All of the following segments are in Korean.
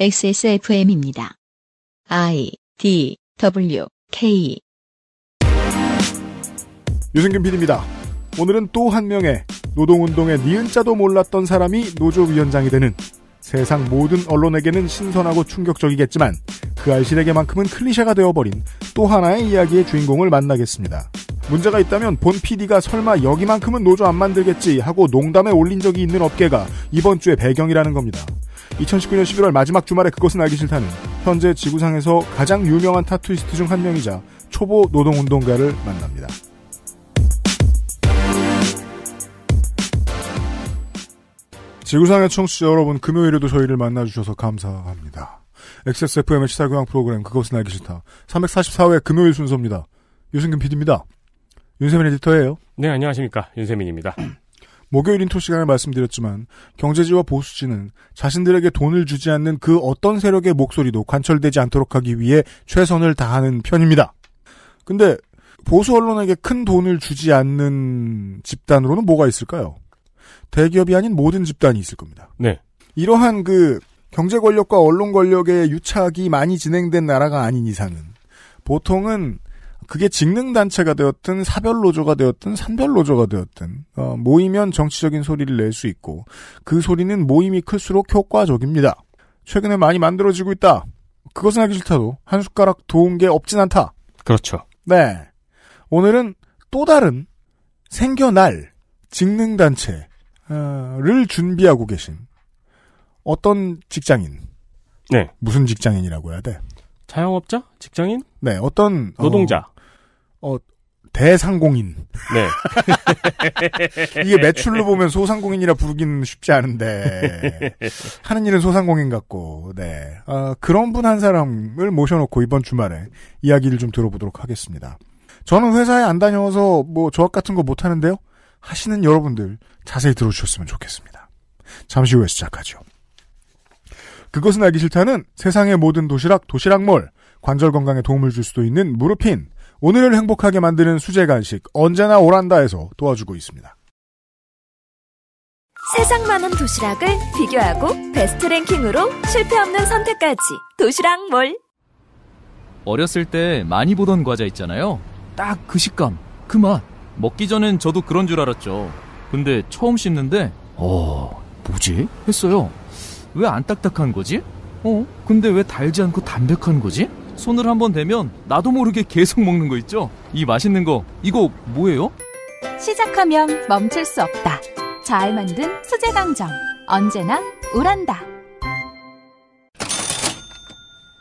XSFM입니다. I D W K 유승균 PD입니다. 오늘은 또 한 명의 노동운동의 니은자도 몰랐던 사람이 노조위원장이 되는 세상 모든 언론에게는 신선하고 충격적이겠지만 그 알실에게만큼은 클리셰가 되어버린 또 하나의 이야기의 주인공을 만나겠습니다. 문제가 있다면 본 PD가 설마 여기만큼은 노조 안 만들겠지 하고 농담에 올린 적이 있는 업계가 이번 주의 배경이라는 겁니다. 2019년 11월 마지막 주말에 그것은 알기 싫다는 현재 지구상에서 가장 유명한 타투이스트 중 한 명이자 초보 노동운동가를 만납니다. 지구상의 청취자 여러분, 금요일에도 저희를 만나주셔서 감사합니다. XSFM의 시사교양 프로그램, 그것은 알기 싫다. 344회 금요일 순서입니다. 유승균 PD입니다. 윤세민 에디터예요. 네, 안녕하십니까. 윤세민입니다. 목요일 인토 시간을 말씀드렸지만 경제지와 보수지는 자신들에게 돈을 주지 않는 그 어떤 세력의 목소리도 관철되지 않도록 하기 위해 최선을 다하는 편입니다. 근데 보수 언론에게 큰 돈을 주지 않는 집단으로는 뭐가 있을까요? 대기업이 아닌 모든 집단이 있을 겁니다. 네. 이러한 그 경제 권력과 언론 권력의 유착이 많이 진행된 나라가 아닌 이상은 보통은 그게 직능단체가 되었든 사별노조가 되었든 산별노조가 되었든 어, 모이면 정치적인 소리를 낼 수 있고 그 소리는 모임이 클수록 효과적입니다. 최근에 많이 만들어지고 있다. 그것은 하기 싫다도 한 숟가락 도운 게 없진 않다. 그렇죠. 네. 오늘은 또 다른 생겨날 직능단체를 어, 준비하고 계신 어떤 직장인. 네. 무슨 직장인이라고 해야 돼? 자영업자? 직장인? 네, 어떤 어, 노동자. 어, 어, 대상공인. 네. 이게 매출로 보면 소상공인이라 부르기는 쉽지 않은데 하는 일은 소상공인 같고, 네. 어, 그런 분 한 사람을 모셔놓고 이번 주말에 이야기를 좀 들어보도록 하겠습니다. 저는 회사에 안 다녀서 뭐 조합 같은 거 못 하는데요. 하시는 여러분들 자세히 들어주셨으면 좋겠습니다. 잠시 후에 시작하죠. 그것은 알기 싫다는 세상의 모든 도시락 도시락몰 관절 건강에 도움을 줄 수도 있는 무릎핀. 오늘을 행복하게 만드는 수제 간식 언제나 오란다에서 도와주고 있습니다. 세상 많은 도시락을 비교하고 베스트 랭킹으로 실패 없는 선택까지 도시락 몰. 어렸을 때 많이 보던 과자 있잖아요. 딱 그 식감, 그 맛. 먹기 전엔 저도 그런 줄 알았죠. 근데 처음 씹는데 어 뭐지 했어요. 왜 안 딱딱한 거지? 어 근데 왜 달지 않고 담백한 거지? 손을 한 번 대면 나도 모르게 계속 먹는 거 있죠? 이 맛있는 거 이거 뭐예요? 시작하면 멈출 수 없다. 잘 만든 수제 강정 언제나 우란다.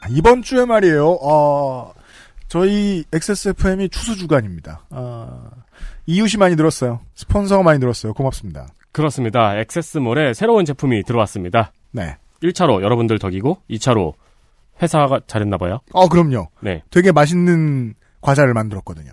이번 주에 말이에요. 어, 저희 XSFM이 추수 주간입니다. 어, 이웃이 많이 늘었어요. 스폰서가 많이 늘었어요. 고맙습니다. 그렇습니다. x s 몰에 새로운 제품이 들어왔습니다. 네. 1차로 여러분들 덕이고 2차로 회사가 잘했나 봐요. 어, 그럼요. 네. 되게 맛있는 과자를 만들었거든요.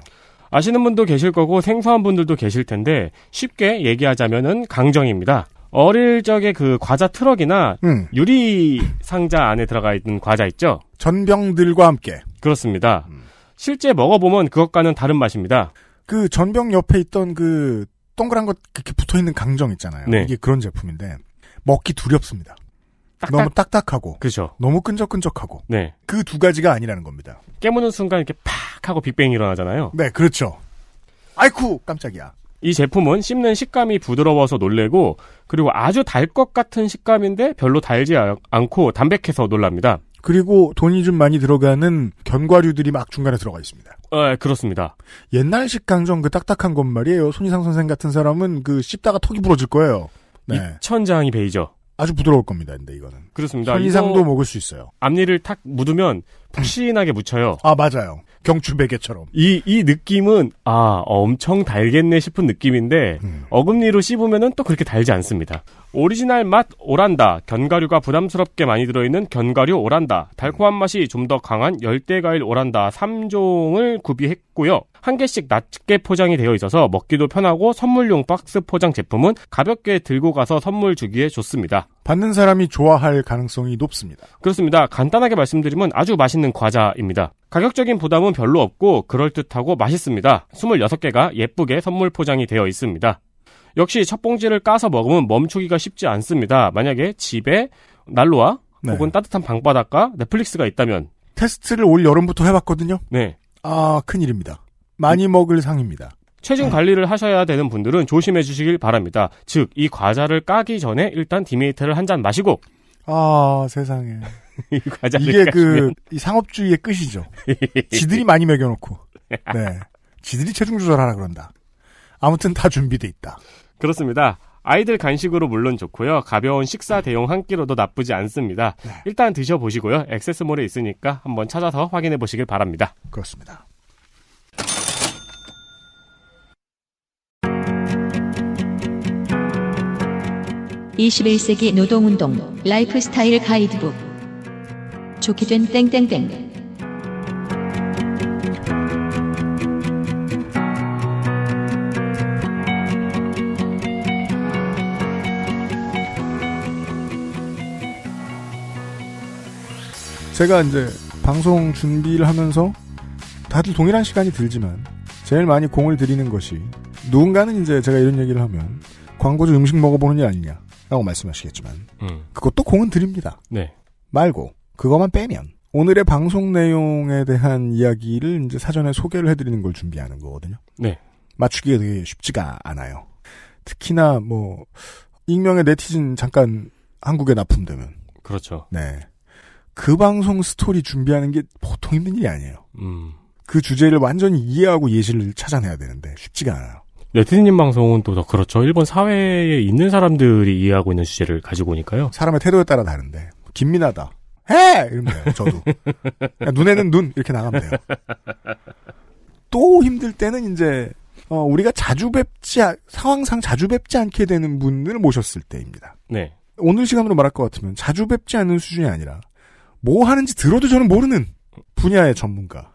아시는 분도 계실 거고 생소한 분들도 계실 텐데 쉽게 얘기하자면은 강정입니다. 어릴 적에 그 과자 트럭이나 음. 유리 상자 안에 들어가 있는 과자 있죠? 전병들과 함께. 그렇습니다. 음. 실제 먹어보면 그것과는 다른 맛입니다. 그 전병 옆에 있던 그 동그란 것 이렇게 붙어 있는 강정 있잖아요. 네. 이게 그런 제품인데 먹기 두렵습니다. 딱딱. 너무 딱딱하고. 그죠. 너무 끈적끈적하고. 네. 그 두 가지가 아니라는 겁니다. 깨무는 순간 이렇게 팍 하고 빅뱅이 일어나잖아요. 네, 그렇죠. 아이쿠! 깜짝이야. 이 제품은 씹는 식감이 부드러워서 놀래고 그리고 아주 달 것 같은 식감인데 별로 달지 않고 담백해서 놀랍니다. 그리고 돈이 좀 많이 들어가는 견과류들이 막 중간에 들어가 있습니다. 네, 그렇습니다. 옛날식 강정 그 딱딱한 것 말이에요. 손희상 선생 같은 사람은 그 씹다가 턱이 부러질 거예요. 네. 이천장이 베이죠. 아주 부드러울 겁니다. 근데 이거는 그렇습니다. 현상도 먹을 수 있어요. 앞니를 탁 묻으면 푹신하게 묻혀요. 아 맞아요. 경추 베개처럼. 이 이 느낌은 아 엄청 달겠네 싶은 느낌인데 음. 어금니로 씹으면은 또 그렇게 달지 않습니다. 오리지널 맛 오란다. 견과류가 부담스럽게 많이 들어있는 견과류 오란다. 달콤한 맛이 좀 더 강한 열대과일 오란다 3종을 구비했고요. 한 개씩 낮게 포장이 되어 있어서 먹기도 편하고 선물용 박스 포장 제품은 가볍게 들고 가서 선물 주기에 좋습니다. 받는 사람이 좋아할 가능성이 높습니다. 그렇습니다. 간단하게 말씀드리면 아주 맛있는 과자입니다. 가격적인 부담은 별로 없고 그럴듯하고 맛있습니다. 26개가 예쁘게 선물 포장이 되어 있습니다. 역시 첫봉지를 까서 먹으면 멈추기가 쉽지 않습니다. 만약에 집에 난로와 네. 혹은 따뜻한 방바닥과 넷플릭스가 있다면 테스트를 올 여름부터 해봤거든요. 네. 아 큰일입니다. 많이 음. 먹을 상입니다. 체중 관리를 하셔야 되는 분들은 조심해 주시길 바랍니다. 즉, 이 과자를 까기 전에 일단 디메이트를 한 잔 마시고. 아, 세상에. 이 과자를 이게 그 까시면... 그, 상업주의의 끝이죠. 지들이 많이 먹여놓고. 네. 지들이 체중 조절하라 그런다. 아무튼 다 준비돼 있다. 그렇습니다. 아이들 간식으로 물론 좋고요. 가벼운 식사 네. 대용 한 끼로도 나쁘지 않습니다. 네. 일단 드셔보시고요. 액세스몰에 있으니까 한번 찾아서 확인해 보시길 바랍니다. 그렇습니다. (21세기 노동운동) 라이프스타일 가이드북 좋게 된 땡땡땡 제가 이제 방송 준비를 하면서 다들 동일한 시간이 들지만 제일 많이 공을 들이는 것이 누군가는 이제 제가 이런 얘기를 하면 광고주 음식 먹어보는 게 아니냐라고 말씀하시겠지만 음. 그것도 공은 드립니다. 네. 말고 그것만 빼면 오늘의 방송 내용에 대한 이야기를 이제 사전에 소개를 해드리는 걸 준비하는 거거든요. 네. 맞추기가 되게 쉽지가 않아요. 특히나 뭐 익명의 네티즌 잠깐 한국에 납품되면 그렇죠. 네. 그 방송 스토리 준비하는 게 보통 힘든 일이 아니에요. 음. 그 주제를 완전히 이해하고 예시를 찾아내야 되는데 쉽지가 않아요. 네티즌님 방송은 또 더 그렇죠. 일본 사회에 있는 사람들이 이해하고 있는 주제를 가지고 오니까요. 사람의 태도에 따라 다른데 긴민하다. 해! 이러면 돼요, 저도. 그러니까 눈에는 눈, 이렇게 나가면 돼요. 또 힘들 때는 이제, 어, 우리가 자주 뵙지, 상황상 자주 뵙지 않게 되는 분을 모셨을 때입니다. 네. 오늘 시간으로 말할 것 같으면 자주 뵙지 않는 수준이 아니라 뭐 하는지 들어도 저는 모르는 분야의 전문가를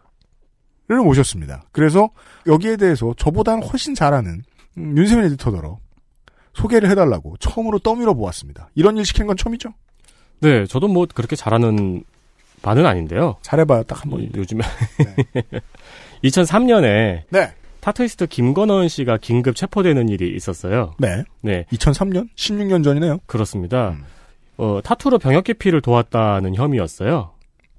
모셨습니다. 그래서 여기에 대해서 저보다는 훨씬 잘하는 음, 윤세민 에디터더러 소개를 해달라고 처음으로 떠밀어 보았습니다. 이런 일 시킨 건 처음이죠? 네, 저도 뭐 그렇게 잘하는 반은 아닌데요. 잘해봐요, 딱한 번. 음, 요즘에. 네. 2003년에. 네. 타투이스트 김건원 씨가 긴급 체포되는 일이 있었어요. 네. 네. 2003년? 16년 전이네요. 그렇습니다. 음. 어, 타투로 병역 기피를 도왔다는 혐의였어요.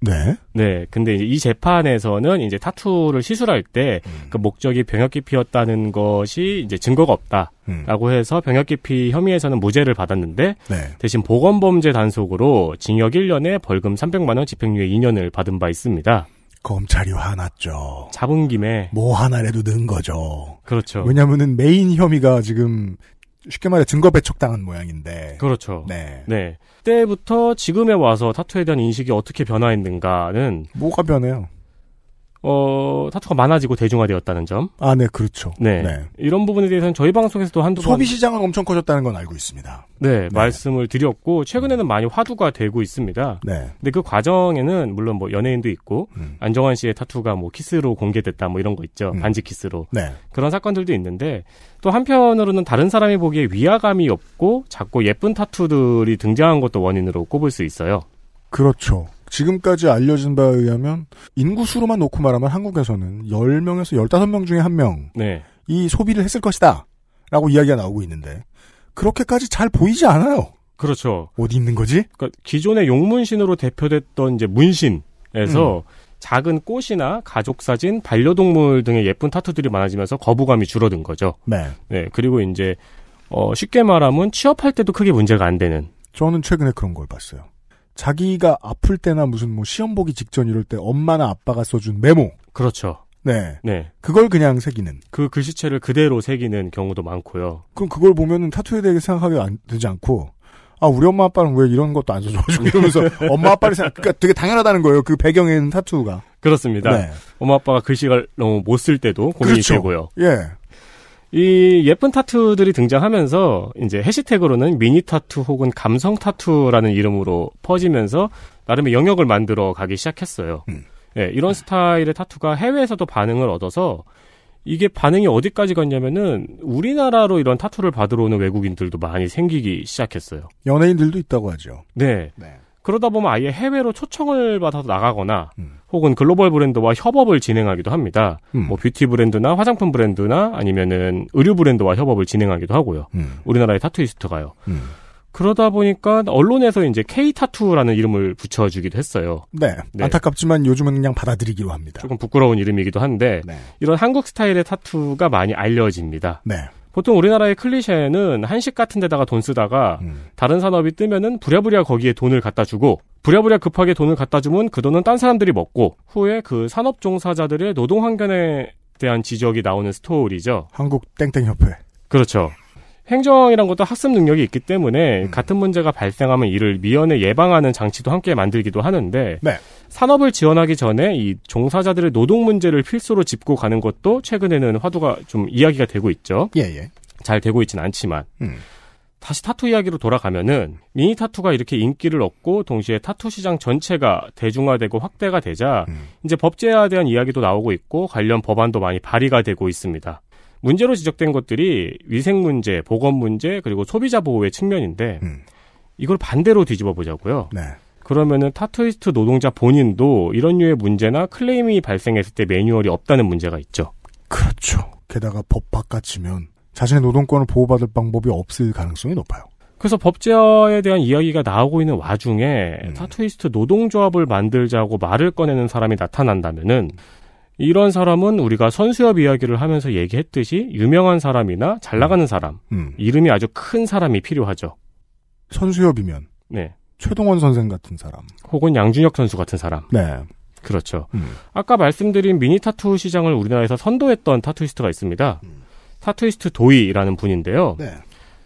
네. 네. 근데 이 재판에서는 이제 타투를 시술할 때그 음. 그 목적이 병역 기피였다는 것이 이제 증거가 없다라고 음. 해서 병역 기피 혐의에서는 무죄를 받았는데 네. 대신 보건 범죄 단속으로 징역 1년에 벌금 300만 원, 집행유예 2년을 받은 바 있습니다. 검찰이 화났죠. 잡은 김에 뭐 하나라도 넣은 거죠. 그렇죠. 왜냐면은 메인 혐의가 지금 쉽게 말해 증거 배척당한 모양인데. 그렇죠. 네. 네. 때부터 지금에 와서 타투에 대한 인식이 어떻게 변화했는가는 뭐가 변해요? 어, 타투가 많아지고 대중화되었다는 점. 아, 네, 그렇죠. 네. 네. 이런 부분에 대해서는 저희 방송에서도 한두 번. 소비 시장은 엄청 커졌다는 건 알고 있습니다. 네, 네, 말씀을 드렸고, 최근에는 많이 화두가 되고 있습니다. 네. 근데 그 과정에는, 물론 뭐 연예인도 있고, 음. 안정환 씨의 타투가 뭐 키스로 공개됐다 뭐 이런 거 있죠. 음. 반지 키스로. 네. 그런 사건들도 있는데, 또 한편으로는 다른 사람이 보기에 위화감이 없고, 작고 예쁜 타투들이 등장한 것도 원인으로 꼽을 수 있어요. 그렇죠. 지금까지 알려진 바에 의하면 인구수로만 놓고 말하면 한국에서는 10명에서 15명 중에 1명이 소비를 했을 것이다. 라고 이야기가 나오고 있는데 그렇게까지 잘 보이지 않아요. 그렇죠. 어디 있는 거지? 그러니까 기존의 용문신으로 대표됐던 이제 문신에서 음. 작은 꽃이나 가족 사진, 반려동물 등의 예쁜 타투들이 많아지면서 거부감이 줄어든 거죠. 네. 네. 그리고 이제 어 쉽게 말하면 취업할 때도 크게 문제가 안 되는. 저는 최근에 그런 걸 봤어요. 자기가 아플 때나 무슨 뭐 시험 보기 직전 이럴 때 엄마나 아빠가 써준 메모. 그렇죠. 네. 네. 그걸 그냥 새기는. 그 글씨체를 그대로 새기는 경우도 많고요. 그럼 그걸 보면은 타투에 대해 생각하게 안, 되지 않고, 아, 우리 엄마 아빠는 왜 이런 것도 안 써줘가지고 이러면서 엄마 아빠를 생각, 그니까 되게 당연하다는 거예요. 그 배경에는 있 타투가. 그렇습니다. 네. 엄마 아빠가 글씨가 너무 못 쓸 때도 고민이 그렇죠. 되고요. 예. 이 예쁜 타투들이 등장하면서 이제 해시태그로는 미니 타투 혹은 감성 타투라는 이름으로 퍼지면서 나름의 영역을 만들어 가기 시작했어요. 음. 예, 이런 스타일의 타투가 해외에서도 반응을 얻어서 이게 반응이 어디까지 갔냐면은 우리나라로 이런 타투를 받으러 오는 외국인들도 많이 생기기 시작했어요. 연예인들도 있다고 하죠. 네. 네. 그러다 보면 아예 해외로 초청을 받아서 나가거나 음. 혹은 글로벌 브랜드와 협업을 진행하기도 합니다. 음. 뭐 뷰티 브랜드나 화장품 브랜드나 아니면은 의류 브랜드와 협업을 진행하기도 하고요. 음. 우리나라의 타투이스트가요. 음. 그러다 보니까 언론에서 이제 K 타투라는 이름을 붙여주기도 했어요. 네, 네, 안타깝지만 요즘은 그냥 받아들이기로 합니다. 조금 부끄러운 이름이기도 한데 네. 이런 한국 스타일의 타투가 많이 알려집니다. 네. 보통 우리나라의 클리셰는 한식 같은 데다가 돈 쓰다가 음. 다른 산업이 뜨면은 부랴부랴 거기에 돈을 갖다 주고 부랴부랴 급하게 돈을 갖다 주면 그 돈은 딴 사람들이 먹고 후에 그 산업 종사자들의 노동 환경에 대한 지적이 나오는 스토리죠. 한국 땡땡 협회. 그렇죠. 행정이란 것도 학습 능력이 있기 때문에 음. 같은 문제가 발생하면 이를 미연에 예방하는 장치도 함께 만들기도 하는데 네. 산업을 지원하기 전에 이 종사자들의 노동 문제를 필수로 짚고 가는 것도 최근에는 화두가 좀 이야기가 되고 있죠. 예, 예. 잘 되고 있진 않지만. 음. 다시 타투 이야기로 돌아가면은 미니 타투가 이렇게 인기를 얻고 동시에 타투 시장 전체가 대중화되고 확대가 되자 음. 이제 법제화에 대한 이야기도 나오고 있고 관련 법안도 많이 발의가 되고 있습니다. 문제로 지적된 것들이 위생 문제, 보건 문제, 그리고 소비자 보호의 측면인데 음. 이걸 반대로 뒤집어 보자고요. 네. 그러면은 타투이스트 노동자 본인도 이런 류의 문제나 클레임이 발생했을 때 매뉴얼이 없다는 문제가 있죠. 그렇죠. 게다가 법 바깥이면 자신의 노동권을 보호받을 방법이 없을 가능성이 높아요. 그래서 법제화에 대한 이야기가 나오고 있는 와중에 음. 타투이스트 노동조합을 만들자고 말을 꺼내는 사람이 나타난다면은 이런 사람은 우리가 선수협 이야기를 하면서 얘기했듯이 유명한 사람이나 잘 나가는 사람, 음. 음. 이름이 아주 큰 사람이 필요하죠. 선수협이면 네. 최동원 선생 같은 사람, 혹은 양준혁 선수 같은 사람. 네. 그렇죠. 음. 아까 말씀드린 미니 타투 시장을 우리나라에서 선도했던 타투이스트가 있습니다. 음. 타투이스트 도이라는 분인데요. 네.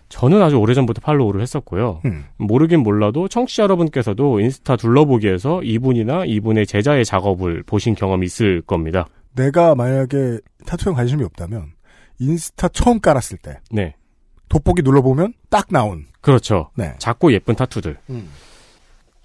저는 아주 오래전부터 팔로우를 했었고요. 음. 모르긴 몰라도 청취자 여러분께서도 인스타 둘러보기에서 이분이나 이분의 제자의 작업을 보신 경험이 있을 겁니다. 내가 만약에 타투에 관심이 없다면 인스타 처음 깔았을 때 네. 돋보기 눌러보면 딱 나온 그렇죠. 네. 작고 예쁜 타투들. 음.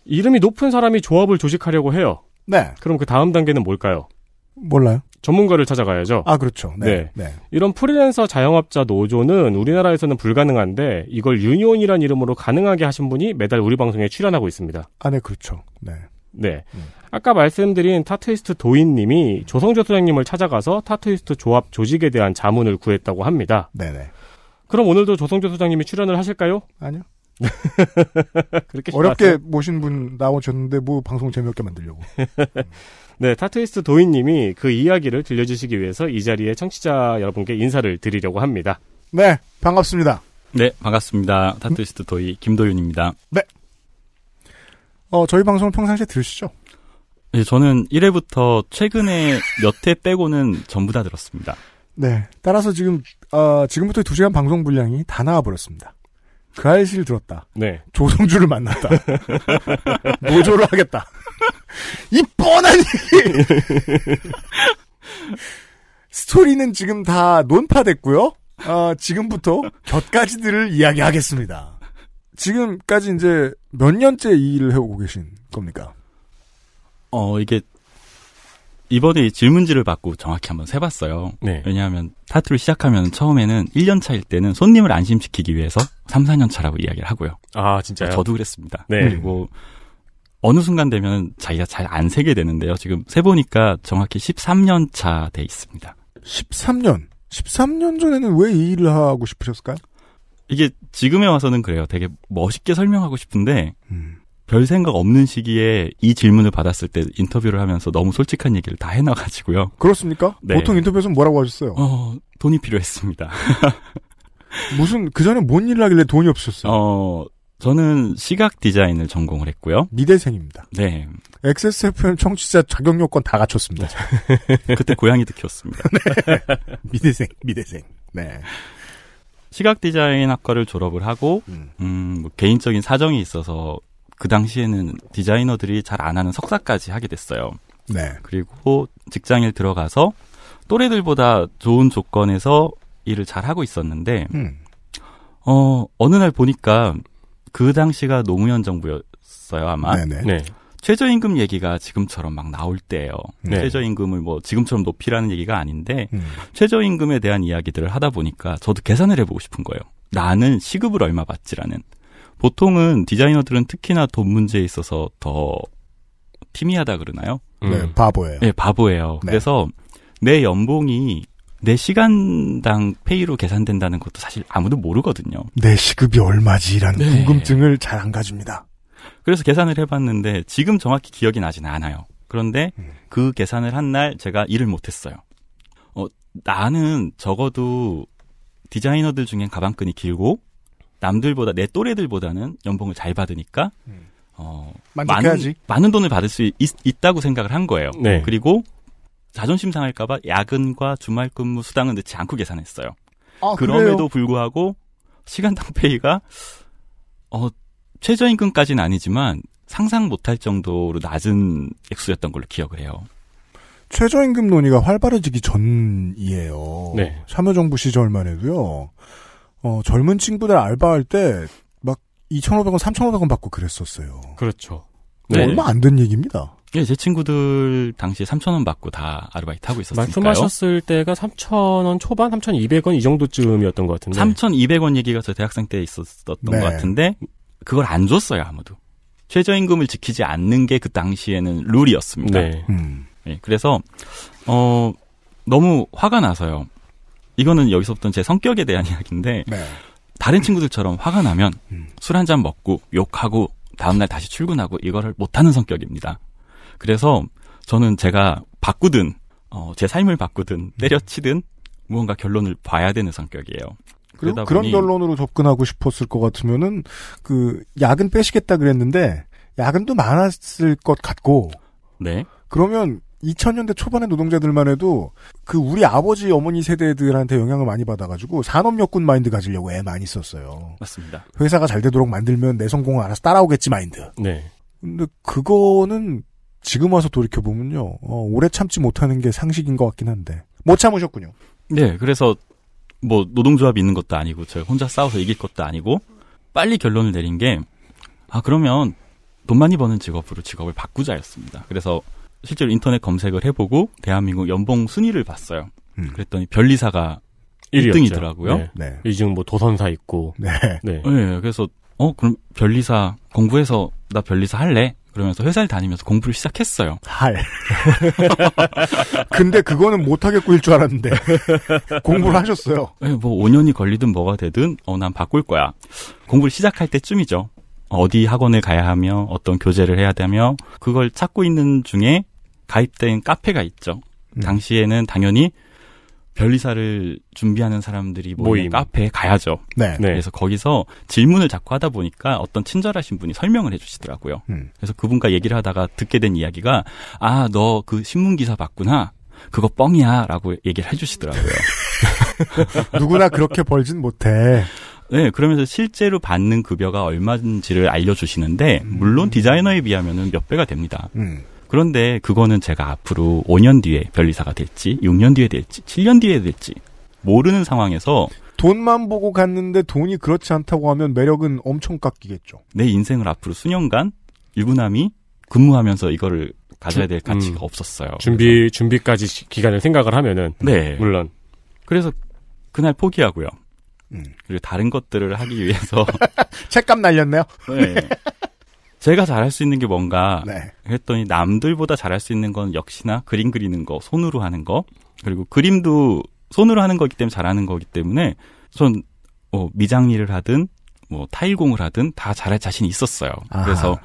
이름이 높은 사람이 조합을 조직하려고 해요. 네. 그럼 그 다음 단계는 뭘까요? 몰라요. 전문가를 찾아가야죠. 아, 그렇죠. 네. 네. 네. 이런 프리랜서 자영업자 노조는 우리나라에서는 불가능한데 이걸 유니온이란 이름으로 가능하게 하신 분이 매달 우리 방송에 출연하고 있습니다. 아, 네, 그렇죠. 네. 네. 음. 아까 말씀드린 타투이스트 도인님이 음. 조성조 소장님을 찾아가서 타투이스트 조합 조직에 대한 자문을 구했다고 합니다. 네네. 네. 그럼 오늘도 조성조 소장님이 출연을 하실까요? 아니요. 그렇게 어렵게 모신 분 나오셨는데 뭐 방송 재미없게 만들려고. 네, 타투이스트 도인님이 그 이야기를 들려주시기 위해서 이 자리에 청취자 여러분께 인사를 드리려고 합니다. 네, 반갑습니다. 네, 반갑습니다. 타투이스트 도이 김도윤입니다. 네. 어, 저희 방송 평상시에 들으시죠? 네, 저는 1회부터 최근에 몇 회 빼고는 전부 다 들었습니다. 네, 따라서 지금, 어, 지금부터 2시간 방송 분량이 다 나와버렸습니다. 그 아이씨를 들었다. 네. 조성주를 만났다. 노조를 하겠다. 이 뻔한 얘기! 스토리는 지금 다 논파됐고요. 아, 지금부터 곁가지들을 이야기하겠습니다. 지금까지 이제 몇 년째 이 일을 해오고 계신 겁니까? 어, 이게 이번에 질문지를 받고 정확히 한번 세봤어요. 네. 왜냐하면 타투를 시작하면 처음에는 1년 차일 때는 손님을 안심시키기 위해서 3, 4년 차라고 이야기를 하고요. 아, 진짜요? 저도 그랬습니다. 네. 그리고 어느 순간 되면 자기가 잘 안 세게 되는데요. 지금 세보니까 정확히 13년 차 돼 있습니다. 13년? 13년 전에는 왜 이 일을 하고 싶으셨을까요? 이게 지금에 와서는 그래요. 되게 멋있게 설명하고 싶은데, 음. 별 생각 없는 시기에 이 질문을 받았을 때 인터뷰를 하면서 너무 솔직한 얘기를 다 해놔가지고요. 그렇습니까? 네. 보통 인터뷰에서 뭐라고 하셨어요? 어, 돈이 필요했습니다. 무슨 그 전에 뭔 일을 하길래 돈이 없으셨어요? 어, 저는 시각 디자인을 전공을 했고요. 미대생입니다. 네. XSFM 청취자 자격 요건 다 갖췄습니다. 네. 그때 고양이도 키웠습니다. 네. 미대생, 미대생. 네. 시각 디자인 학과를 졸업을 하고 음, 음뭐 개인적인 사정이 있어서 그 당시에는 디자이너들이 잘 안 하는 석사까지 하게 됐어요. 네. 그리고 직장에 들어가서 또래들보다 좋은 조건에서 일을 잘 하고 있었는데, 음. 어, 어느 날 보니까 그 당시가 노무현 정부였어요, 아마. 네네. 네. 최저임금 얘기가 지금처럼 막 나올 때예요. 네. 최저임금을 뭐 지금처럼 높이라는 얘기가 아닌데 음. 최저임금에 대한 이야기들을 하다 보니까 저도 계산을 해보고 싶은 거예요. 나는 시급을 얼마 받지라는. 보통은 디자이너들은 특히나 돈 문제에 있어서 더 티미하다 그러나요? 음. 네, 바보예요. 네, 바보예요. 네. 그래서 내 연봉이 내 시간당 페이로 계산된다는 것도 사실 아무도 모르거든요. 내 시급이 얼마지라는 네. 궁금증을 잘 안 가집니다. 그래서 계산을 해봤는데 지금 정확히 기억이 나진 않아요. 그런데 음. 그 계산을 한 날 제가 일을 못했어요. 어, 나는 적어도 디자이너들 중엔 가방끈이 길고 남들보다 내 또래들보다는 연봉을 잘 받으니까 음. 어, 많은, 많은 돈을 받을 수 있, 다고 생각을 한 거예요. 네. 그리고 자존심 상할까봐 야근과 주말 근무 수당은 넣지 않고 계산했어요. 아, 그럼에도 그래요? 불구하고 시간당 페이가 어, 최저임금까지는 아니지만 상상 못할 정도로 낮은 액수였던 걸로 기억을 해요. 최저임금 논의가 활발해지기 전이에요. 네. 참여정부 시절만 해도요. 어, 젊은 친구들 알바할 때 막 2,500원, 3,500원 받고 그랬었어요. 그렇죠. 네. 얼마 안 된 얘기입니다. 예, 제 친구들 당시에 3,000원 받고 다 아르바이트 하고 있었어요 말씀하셨을 때가 3,000원 초반, 3,200원 이 정도쯤이었던 것 같은데. 3,200원 얘기가 저 대학생 때 있었던 네. 것 같은데 그걸 안 줬어요, 아무도. 최저임금을 지키지 않는 게 그 당시에는 룰이었습니다. 네. 음. 예, 그래서 어 너무 화가 나서요. 이거는 여기서부터는 제 성격에 대한 이야기인데 네. 다른 친구들처럼 화가 나면 음. 술한 잔 먹고 욕하고 다음날 다시 출근하고 이거를 못하는 성격입니다. 그래서 저는 제가 바꾸든 어, 제 삶을 바꾸든 음. 때려치든 무언가 결론을 봐야 되는 성격이에요. 그리고 그런 결론으로 접근하고 싶었을 것 같으면은 그 야근 빼시겠다 그랬는데 야근도 많았을 것 같고 네. 그러면 2000년대 초반의 노동자들만 해도 그 우리 아버지 어머니 세대들한테 영향을 많이 받아가지고 산업여군 마인드 가지려고 애 많이 썼어요. 맞습니다. 회사가 잘 되도록 만들면 내 성공을 알아서 따라오겠지 마인드. 네. 근데 그거는 지금 와서 돌이켜 보면요, 어, 오래 참지 못하는 게 상식인 것 같긴 한데 못 참으셨군요. 네, 그래서 뭐 노동조합이 있는 것도 아니고 저희 혼자 싸워서 이길 것도 아니고 빨리 결론을 내린 게아 그러면 돈 많이 버는 직업으로 직업을 바꾸자였습니다. 그래서 실제로 인터넷 검색을 해보고 대한민국 연봉 순위를 봤어요. 음. 그랬더니 변리사가1등이더라고요 네. 네. 이중뭐 도선사 있고. 네. 네. 네. 그래서 어 그럼 변리사 공부해서 나변리사 할래. 그러면서 회사를 다니면서 공부를 시작했어요. 할. 근데 그거는 못하겠고일 줄 알았는데 공부를 하셨어요. 네, 뭐 5년이 걸리든 뭐가 되든 어 난 바꿀 거야. 공부를 시작할 때쯤이죠. 어디 학원을 가야 하며 어떤 교재를 해야 되며 그걸 찾고 있는 중에 가입된 카페가 있죠. 음. 당시에는 당연히 별리사를 준비하는 사람들이 모인 카페에 가야죠. 네. 네. 그래서 거기서 질문을 자꾸 하다 보니까 어떤 친절하신 분이 설명을 해주시더라고요. 음. 그래서 그분과 얘기를 하다가 듣게 된 이야기가 아너 그 신문 기사 봤구나. 그거 뻥이야라고 얘기를 해주시더라고요. 누구나 그렇게 벌진 못해. 네, 그러면서 실제로 받는 급여가 얼마인지를 알려주시는데 음. 물론 디자이너에 비하면은 몇 배가 됩니다. 음. 그런데 그거는 제가 앞으로 5년 뒤에 변리사가 될지, 6년 뒤에 될지, 7년 뒤에 될지 모르는 상황에서 돈만 보고 갔는데 돈이 그렇지 않다고 하면 매력은 엄청 깎이겠죠. 내 인생을 앞으로 수년간 일부남이 근무하면서 이거를 가져야 될 가치가 음, 없었어요. 준비 그래서. 준비까지 기간을 생각을 하면은 네 물론 그래서 그날 포기하고요. 음. 그리고 다른 것들을 하기 위해서 책값 날렸네요. 네. 제가 잘할 수 있는 게 뭔가 네. 했더니 남들보다 잘할 수 있는 건 역시나 그림 그리는 거, 손으로 하는 거, 그리고 그림도 손으로 하는 거기 때문에 잘하는 거기 때문에 전 어, 미장일을 하든 뭐 타일공을 하든 다 잘할 자신이 있었어요. 아하. 그래서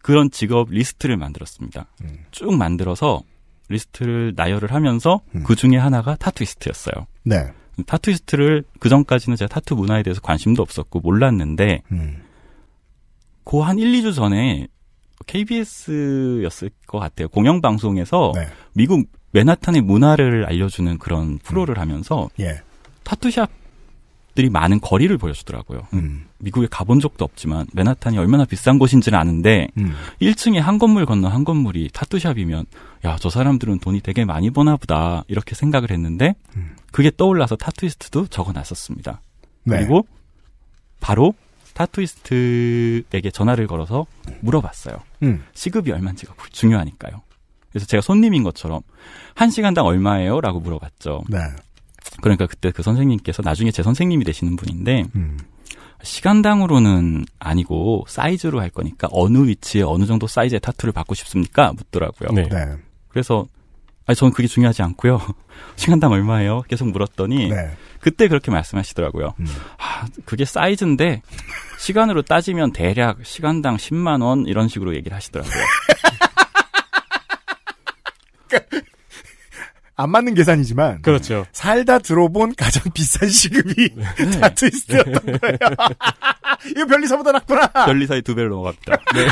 그런 직업 리스트를 만들었습니다. 음. 쭉 만들어서 리스트를 나열을 하면서 음. 그 중에 하나가 타투이스트였어요. 네. 타투이스트를 그 전까지는 제가 타투 문화에 대해서 관심도 없었고 몰랐는데 음. 고한 1, 2주 전에 KBS였을 것 같아요. 공영방송에서 네. 미국 맨하탄의 문화를 알려주는 그런 음. 프로를 음. 하면서 예. 타투샵들이 많은 거리를 보여주더라고요. 음. 미국에 가본 적도 없지만 맨하탄이 얼마나 비싼 곳인지는 아는데 음. 1층에 한 건물 건너 한 건물이 타투샵이면 야저 사람들은 돈이 되게 많이 버나 보다 이렇게 생각을 했는데 음. 그게 떠올라서 타투이스트도 적어놨었습니다. 네. 그리고 바로 타투이스트에게 전화를 걸어서 물어봤어요. 음. 시급이 얼마인지가 중요하니까요. 그래서 제가 손님인 것처럼 한 시간당 얼마예요? 라고 물어봤죠. 네. 그러니까 그때 그 선생님께서 나중에 제 선생님이 되시는 분인데 음. 시간당으로는 아니고 사이즈로 할 거니까 어느 위치에 어느 정도 사이즈의 타투를 받고 싶습니까? 묻더라고요. 네. 네. 그래서 아니 저는 그게 중요하지 않고요. 시간당 얼마예요? 계속 물었더니 네. 그때 그렇게 말씀하시더라고요. 음. 아, 그게 사이즈인데 시간으로 따지면 대략 시간당 10만 원 이런 식으로 얘기를 하시더라고요. 그러니까 안 맞는 계산이지만 그렇죠. 살다 들어본 가장 비싼 시급이 네. 다트이스트였던 네. 거예요. 이거 변리사보다 낫구나. 변리사의두 배로 넘어갑니다. 네.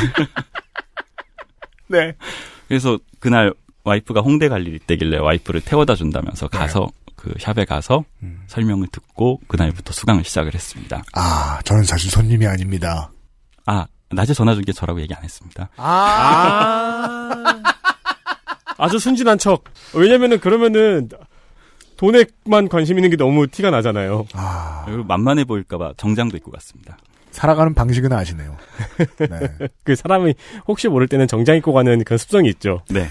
네. 그래서 그날 와이프가 홍대 갈 일이 있대길래 와이프를 태워다 준다면서 네. 가서 네. 그 샵에 가서 음. 설명을 듣고 그날부터 음. 수강을 시작을 했습니다. 아, 저는 사실 손님이 아닙니다. 아, 낮에 전화 준 게 저라고 얘기 안 했습니다. 아. 아. 아주 순진한 척. 왜냐면은 그러면은 돈에만 관심 있는 게 너무 티가 나잖아요. 아. 그리고 만만해 보일까봐 정장도 입고 갔습니다. 살아가는 방식은 아시네요. 네. 그 사람이 혹시 모를 때는 정장 입고 가는 그런 습성이 있죠. 네.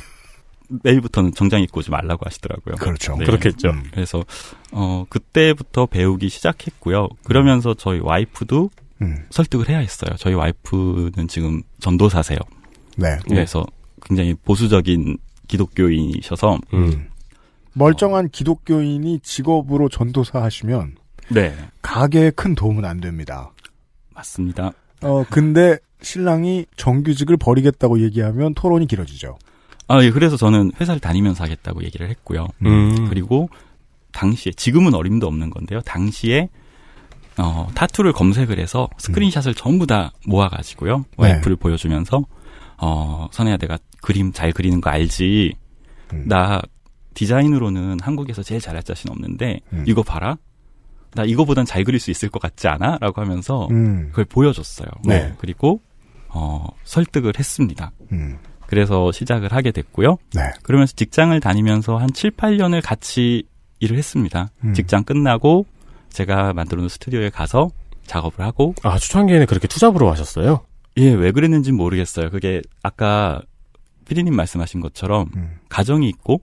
내일부터는 정장 입고 오지 말라고 하시더라고요. 그렇죠. 네. 네. 그렇겠죠. 음. 그래서 어 그때부터 배우기 시작했고요. 그러면서 저희 와이프도 음. 설득을 해야 했어요. 저희 와이프는 지금 전도사세요. 네. 그래서 굉장히 보수적인 기독교인이셔서 음. 멀쩡한 기독교인이 직업으로 전도사 하시면 네. 가게에 큰 도움은 안 됩니다. 맞습니다. 어 근데 신랑이 정규직을 버리겠다고 얘기하면 토론이 길어지죠. 아, 예, 그래서 저는 회사를 다니면서 하겠다고 얘기를 했고요. 음. 그리고 당시에, 지금은 어림도 없는 건데요. 당시에, 어, 타투를 검색을 해서 스크린샷을 음. 전부 다 모아가지고요. 와이프를 네. 보여주면서, 어, 선혜야 내가 그림 잘 그리는 거 알지. 음. 나 디자인으로는 한국에서 제일 잘할 자신 없는데, 음. 이거 봐라. 나 이거보단 잘 그릴 수 있을 것 같지 않아? 라고 하면서 음. 그걸 보여줬어요. 네. 그리고, 어, 설득을 했습니다. 음. 그래서 시작을 하게 됐고요. 네. 그러면서 직장을 다니면서 한 7, 8년을 같이 일을 했습니다. 음. 직장 끝나고 제가 만들어 놓은 스튜디오에 가서 작업을 하고 아, 초창기에는 그렇게 투잡으로 하셨어요? 예, 왜 그랬는지 모르겠어요. 그게 아까 피디님 말씀하신 것처럼 음. 가정이 있고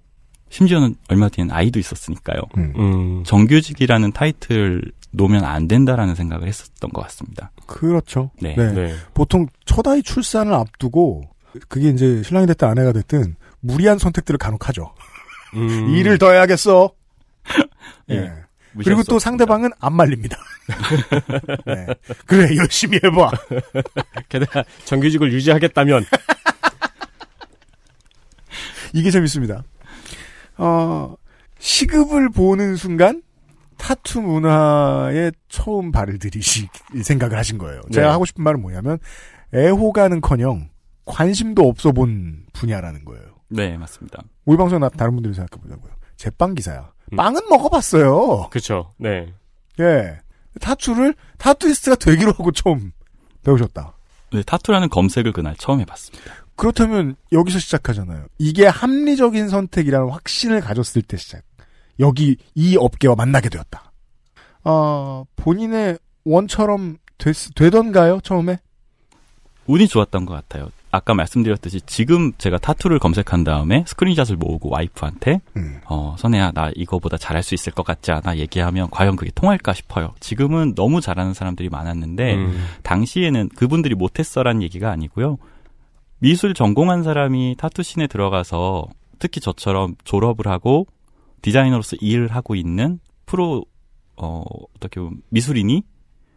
심지어는 얼마 뒤엔 아이도 있었으니까요. 음. 음. 정규직이라는 타이틀 놓으면 안 된다라는 생각을 했었던 것 같습니다. 그렇죠. 네. 네. 네. 보통 첫 아이 출산을 앞두고 그게 이제 신랑이 됐든 아내가 됐든 무리한 선택들을 간혹 하죠. 음. 일을 더 해야겠어. 예. 네. 그리고 또 상대방은 안 말립니다. 네. 그래 열심히 해봐. 게다가 정규직을 유지하겠다면 이게 재밌습니다. 어, 시급을 보는 순간 타투 문화에 처음 발을 들이실 생각을 하신 거예요. 제가 네. 하고 싶은 말은 뭐냐면 애호가는커녕 관심도 없어 본 분야라는 거예요. 네, 맞습니다. 우리 방송 에 다른 분들이 생각해 보자고요. 제빵 기사야. 음. 빵은 먹어봤어요. 그렇죠. 네. 예. 타투를 타투리스트가 되기로 하고 처음 배우셨다. 네, 타투라는 검색을 그날 처음 해봤습니다. 그렇다면 여기서 시작하잖아요. 이게 합리적인 선택이라는 확신을 가졌을 때 시작. 여기 이 업계와 만나게 되었다. 어, 본인의 원처럼 됐, 되던가요 처음에? 운이 좋았던 것 같아요. 아까 말씀드렸듯이 지금 제가 타투를 검색한 다음에 스크린샷을 모으고 와이프한테 음. 어 선혜야 나 이거보다 잘할 수 있을 것 같지 않아 얘기하면 과연 그게 통할까 싶어요. 지금은 너무 잘하는 사람들이 많았는데 음. 당시에는 그분들이 못했어라는 얘기가 아니고요. 미술 전공한 사람이 타투신에 들어가서 특히 저처럼 졸업을 하고 디자이너로서 일을 하고 있는 프로 어 어떻게 보면 미술인이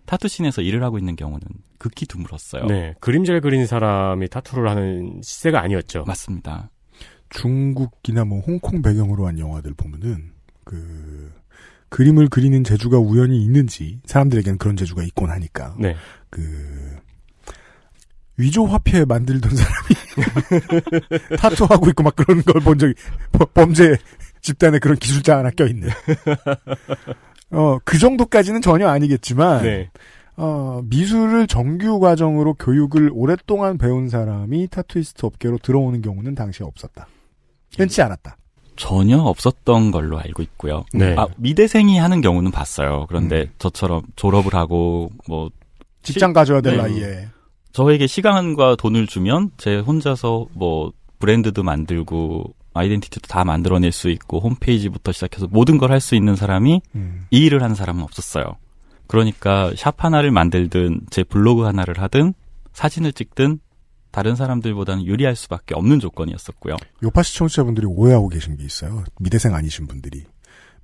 타투신에서 일을 하고 있는 경우는 극히 드물었어요. 네, 그림자를 그린 사람이 타투를 하는 시세가 아니었죠. 맞습니다. 중국이나 뭐 홍콩 배경으로 한 영화들 보면은 그 그림을 그리는 재주가 우연히 있는지 사람들에겐 그런 재주가 있곤 하니까 네. 그 위조 화폐 만들던 사람이 타투하고 있고 막 그런 걸 본 적이 범죄 집단에 그런 기술자 하나 껴있는 어그 정도까지는 전혀 아니겠지만 네. 어, 미술을 정규 과정으로 교육을 오랫동안 배운 사람이 타투이스트 업계로 들어오는 경우는 당시에 없었다. 흔치 않았다. 전혀 없었던 걸로 알고 있고요. 네. 아, 미대생이 하는 경우는 봤어요. 그런데 음. 저처럼 졸업을 하고 뭐 직장 시, 가져야 될 네. 나이에 저에게 시간과 돈을 주면 제 혼자서 뭐 브랜드도 만들고 아이덴티티도 다 만들어낼 수 있고 홈페이지부터 시작해서 모든 걸 할 수 있는 사람이 음. 이 일을 하는 사람은 없었어요. 그러니까 샵 하나를 만들든 제 블로그 하나를 하든 사진을 찍든 다른 사람들보다는 유리할 수밖에 없는 조건이었었고요. 요파 시청자분들이 오해하고 계신 게 있어요. 미대생 아니신 분들이.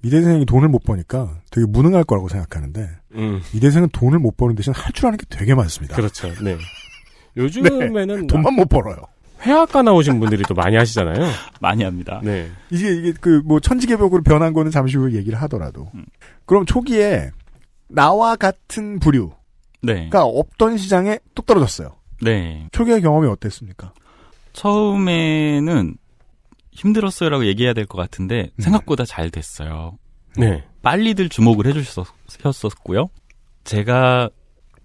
미대생이 돈을 못 버니까 되게 무능할 거라고 생각하는데 음. 미대생은 돈을 못 버는 대신 할 줄 아는 게 되게 많습니다. 그렇죠. 네. 요즘에는 네, 돈만 못 벌어요. 회화과 나오신 분들이 또 많이 하시잖아요. 많이 합니다. 네. 이게 이게 그뭐 천지개벽으로 변한 거는 잠시 후에 얘기를 하더라도. 음. 그럼 초기에 나와 같은 부류가 네. 그러니까 없던 시장에 뚝 떨어졌어요. 네. 초기의 경험이 어땠습니까? 처음에는 힘들었어요라고 얘기해야 될 것 같은데 음. 생각보다 잘 됐어요. 네. 빨리들 주목을 해주셨었고요. 제가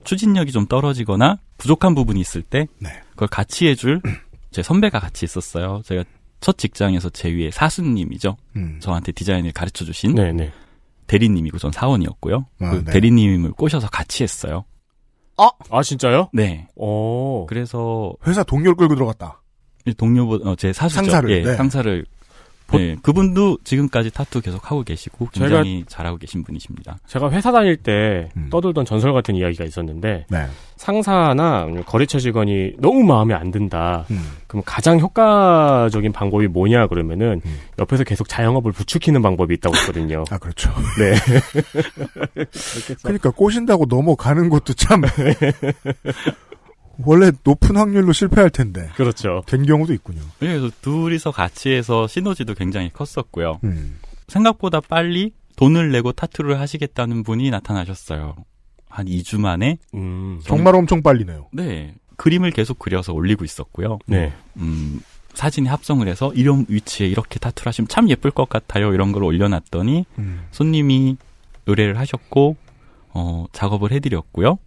추진력이 좀 떨어지거나 부족한 부분이 있을 때 네. 그걸 같이 해줄 제 선배가 같이 있었어요. 제가 첫 직장에서 제 위에 사수님이죠. 음. 저한테 디자인을 가르쳐 주신. 네네. 네. 대리님이고 전 사원이었고요. 아, 그 네. 대리님을 꼬셔서 같이 했어요. 아, 아 진짜요? 네. 오. 그래서 회사 동료를 끌고 들어갔다. 동료보 어, 제 사수죠. 상사를 예, 네. 상사를 보, 네, 그분도 지금까지 타투 계속 하고 계시고 굉장히 제가, 잘하고 계신 분이십니다. 제가 회사 다닐 때 음. 떠돌던 전설 같은 이야기가 있었는데 네. 상사나 거래처 직원이 너무 마음에 안 든다. 음. 그럼 가장 효과적인 방법이 뭐냐 그러면은 음. 옆에서 계속 자영업을 부추기는 방법이 있다고 했거든요. 아 그렇죠. 네. 그러니까 꼬신다고 넘어가는 것도 참 원래 높은 확률로 실패할 텐데. 그렇죠. 된 경우도 있군요. 네, 그래서 둘이서 같이 해서 시너지도 굉장히 컸었고요. 음. 생각보다 빨리 돈을 내고 타투를 하시겠다는 분이 나타나셨어요. 한 2주 만에. 음, 정말 엄청 빨리네요. 네. 그림을 계속 그려서 올리고 있었고요. 네. 음, 사진에 합성을 해서 이런 위치에 이렇게 타투를 하시면 참 예쁠 것 같아요. 이런 걸 올려놨더니 음. 손님이 의뢰를 하셨고 어, 작업을 해드렸고요.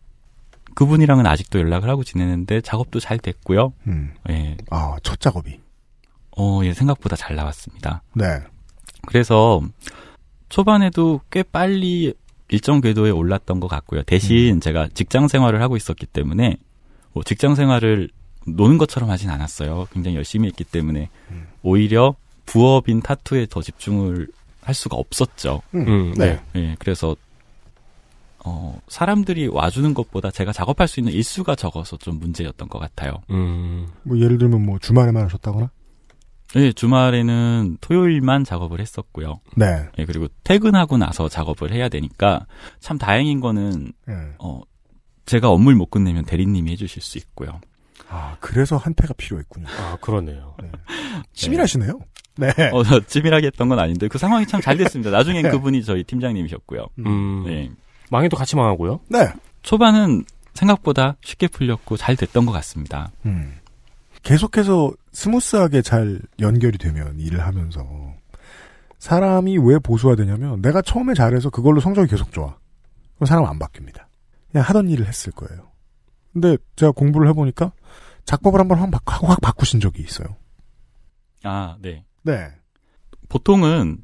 그분이랑은 아직도 연락을 하고 지내는데 작업도 잘 됐고요. 음. 예. 아, 첫 작업이. 어, 예, 생각보다 잘 나왔습니다. 네. 그래서 초반에도 꽤 빨리 일정 궤도에 올랐던 것 같고요. 대신 음. 제가 직장 생활을 하고 있었기 때문에 뭐 직장 생활을 노는 것처럼 하진 않았어요. 굉장히 열심히 했기 때문에 음. 오히려 부업인 타투에 더 집중을 할 수가 없었죠. 음. 음, 네. 네. 예, 그래서 어, 사람들이 와주는 것보다 제가 작업할 수 있는 일수가 적어서 좀 문제였던 것 같아요. 음. 뭐 예를 들면 뭐 주말에만 하셨다거나? 네, 주말에는 토요일만 작업을 했었고요. 네. 네 그리고 퇴근하고 나서 작업을 해야 되니까 참 다행인 거는 네. 어, 제가 업무를 못 끝내면 대리님이 해주실 수 있고요. 아, 그래서 한패가 필요했군요. 아, 그러네요. 네. 치밀하시네요. 네. 네. 어, 치밀하게 했던 건 아닌데 그 상황이 참 잘 됐습니다. 나중엔 네. 그분이 저희 팀장님이셨고요. 음. 네. 망해도 같이 망하고요. 네. 초반은 생각보다 쉽게 풀렸고 잘 됐던 것 같습니다. 음. 계속해서 스무스하게 잘 연결이 되면 일을 하면서 사람이 왜 보수화되냐면 내가 처음에 잘해서 그걸로 성적이 계속 좋아. 그럼 사람 안 바뀝니다. 그냥 하던 일을 했을 거예요. 근데 제가 공부를 해보니까 작법을 한번 확, 확 바꾸신 적이 있어요. 아, 네. 네. 보통은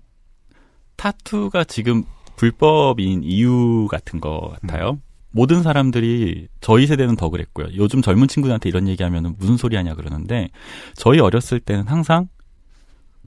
타투가 지금 불법인 이유 같은 것 같아요. 음. 모든 사람들이 저희 세대는 더 그랬고요. 요즘 젊은 친구들한테 이런 얘기하면 무슨 소리 하냐 그러는데 저희 어렸을 때는 항상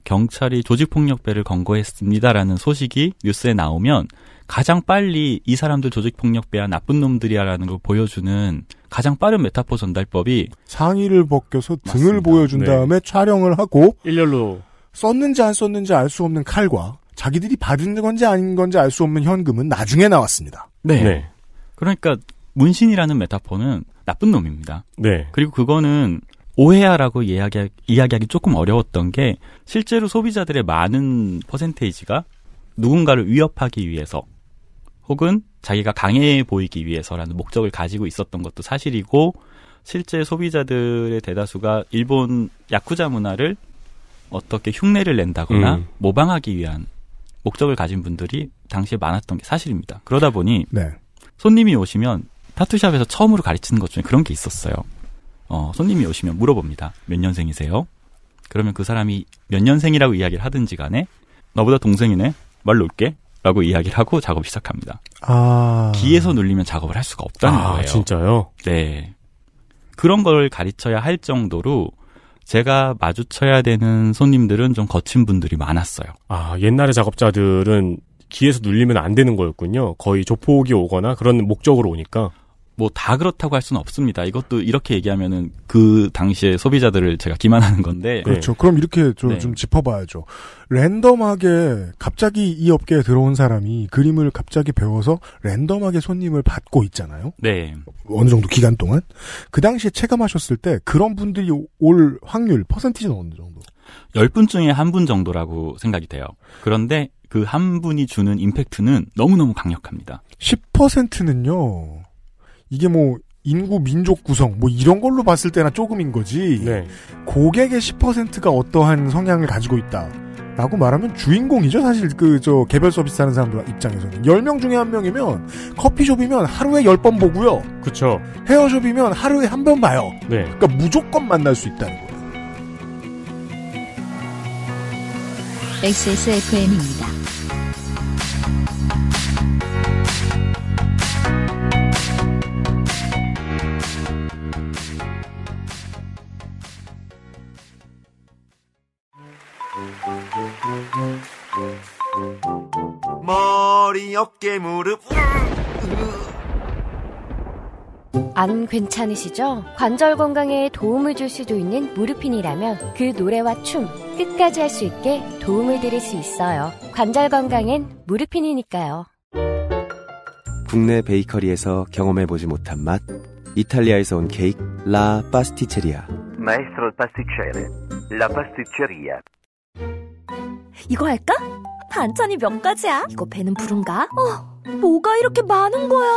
경찰이 조직폭력배를 검거했습니다라는 소식이 뉴스에 나오면 가장 빨리 이 사람들 조직폭력배야 나쁜 놈들이야라는 걸 보여주는 가장 빠른 메타포 전달법이 상의를 벗겨서 등을 맞습니다. 보여준 네. 다음에 촬영을 하고 일렬로 썼는지 안 썼는지 알 수 없는 칼과 자기들이 받은 건지 아닌 건지 알 수 없는 현금은 나중에 나왔습니다. 네. 네. 그러니까 문신이라는 메타포는 나쁜 놈입니다. 네. 그리고 그거는 오해야라고 이야기, 이야기하기 조금 어려웠던 게 실제로 소비자들의 많은 퍼센테이지가 누군가를 위협하기 위해서 혹은 자기가 강해 보이기 위해서라는 목적을 가지고 있었던 것도 사실이고 실제 소비자들의 대다수가 일본 야쿠자 문화를 어떻게 흉내를 낸다거나 음. 모방하기 위한 목적을 가진 분들이 당시에 많았던 게 사실입니다. 그러다 보니 네. 손님이 오시면 타투샵에서 처음으로 가르치는 것 중에 그런 게 있었어요. 어, 손님이 오시면 물어봅니다. 몇 년생이세요? 그러면 그 사람이 몇 년생이라고 이야기를 하든지 간에 너보다 동생이네? 말로 올게. 라고 이야기를 하고 작업 시작합니다. 아... 기에서 눌리면 작업을 할 수가 없다는 아, 거예요. 진짜요? 네. 그런 걸 가르쳐야 할 정도로 제가 마주쳐야 되는 손님들은 좀 거친 분들이 많았어요. 아, 옛날에 작업자들은 기에서 눌리면 안 되는 거였군요. 거의 조폭이 오거나 그런 목적으로 오니까. 뭐다 그렇다고 할 수는 없습니다. 이것도 이렇게 얘기하면은 그 당시에 소비자들을 제가 기만하는 건데. 그렇죠. 그럼 이렇게 좀, 네. 좀 짚어봐야죠. 랜덤하게 갑자기 이 업계에 들어온 사람이 그림을 갑자기 배워서 랜덤하게 손님을 받고 있잖아요. 네. 어느 정도 기간 동안 그 당시에 체감하셨을 때 그런 분들이 올 확률 퍼센티지는 어느 정도? 10분 중에 한 분 정도라고 생각이 돼요. 그런데 그 한 분이 주는 임팩트는 너무너무 강력합니다. 10%는요. 이게 뭐 인구 민족 구성 뭐 이런 걸로 봤을 때나 조금인 거지 네. 고객의 10%가 어떠한 성향을 가지고 있다. 라고 말하면 주인공이죠 사실 그 저 개별 서비스 하는 사람들 입장에서는 10명 중에 한 명이면 커피숍이면 하루에 10번 보고요. 그렇죠. 헤어숍이면 하루에 한 번 봐요. 네. 그러니까 무조건 만날 수 있다는 거예요. XSFM입니다. 머리, 어깨, 무릎. 안 괜찮으시죠? 관절 건강에 도움을 줄 수도 있는 무릎핀이라면 그 노래와 춤 끝까지 할 수 있게 도움을 드릴 수 있어요. 관절 건강엔 무릎핀이니까요. 국내 베이커리에서 경험해보지 못한 맛 이탈리아에서 온 케이크 라 파스티체리아 마에스트로 파스티체레 라 파스티체리아 이거 할까? 반찬이 몇 가지야? 이거 배는 부른가? 어, 뭐가 이렇게 많은 거야?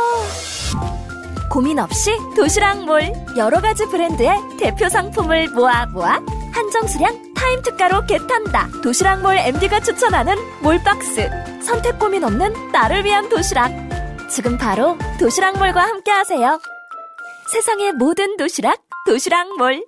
고민 없이 도시락몰 여러 가지 브랜드의 대표 상품을 모아 모아 한정 수량 타임 특가로 개탄다. 도시락몰 MD가 추천하는 몰박스. 선택 고민 없는 나를 위한 도시락. 지금 바로 도시락몰과 함께하세요. 세상의 모든 도시락, 도시락몰.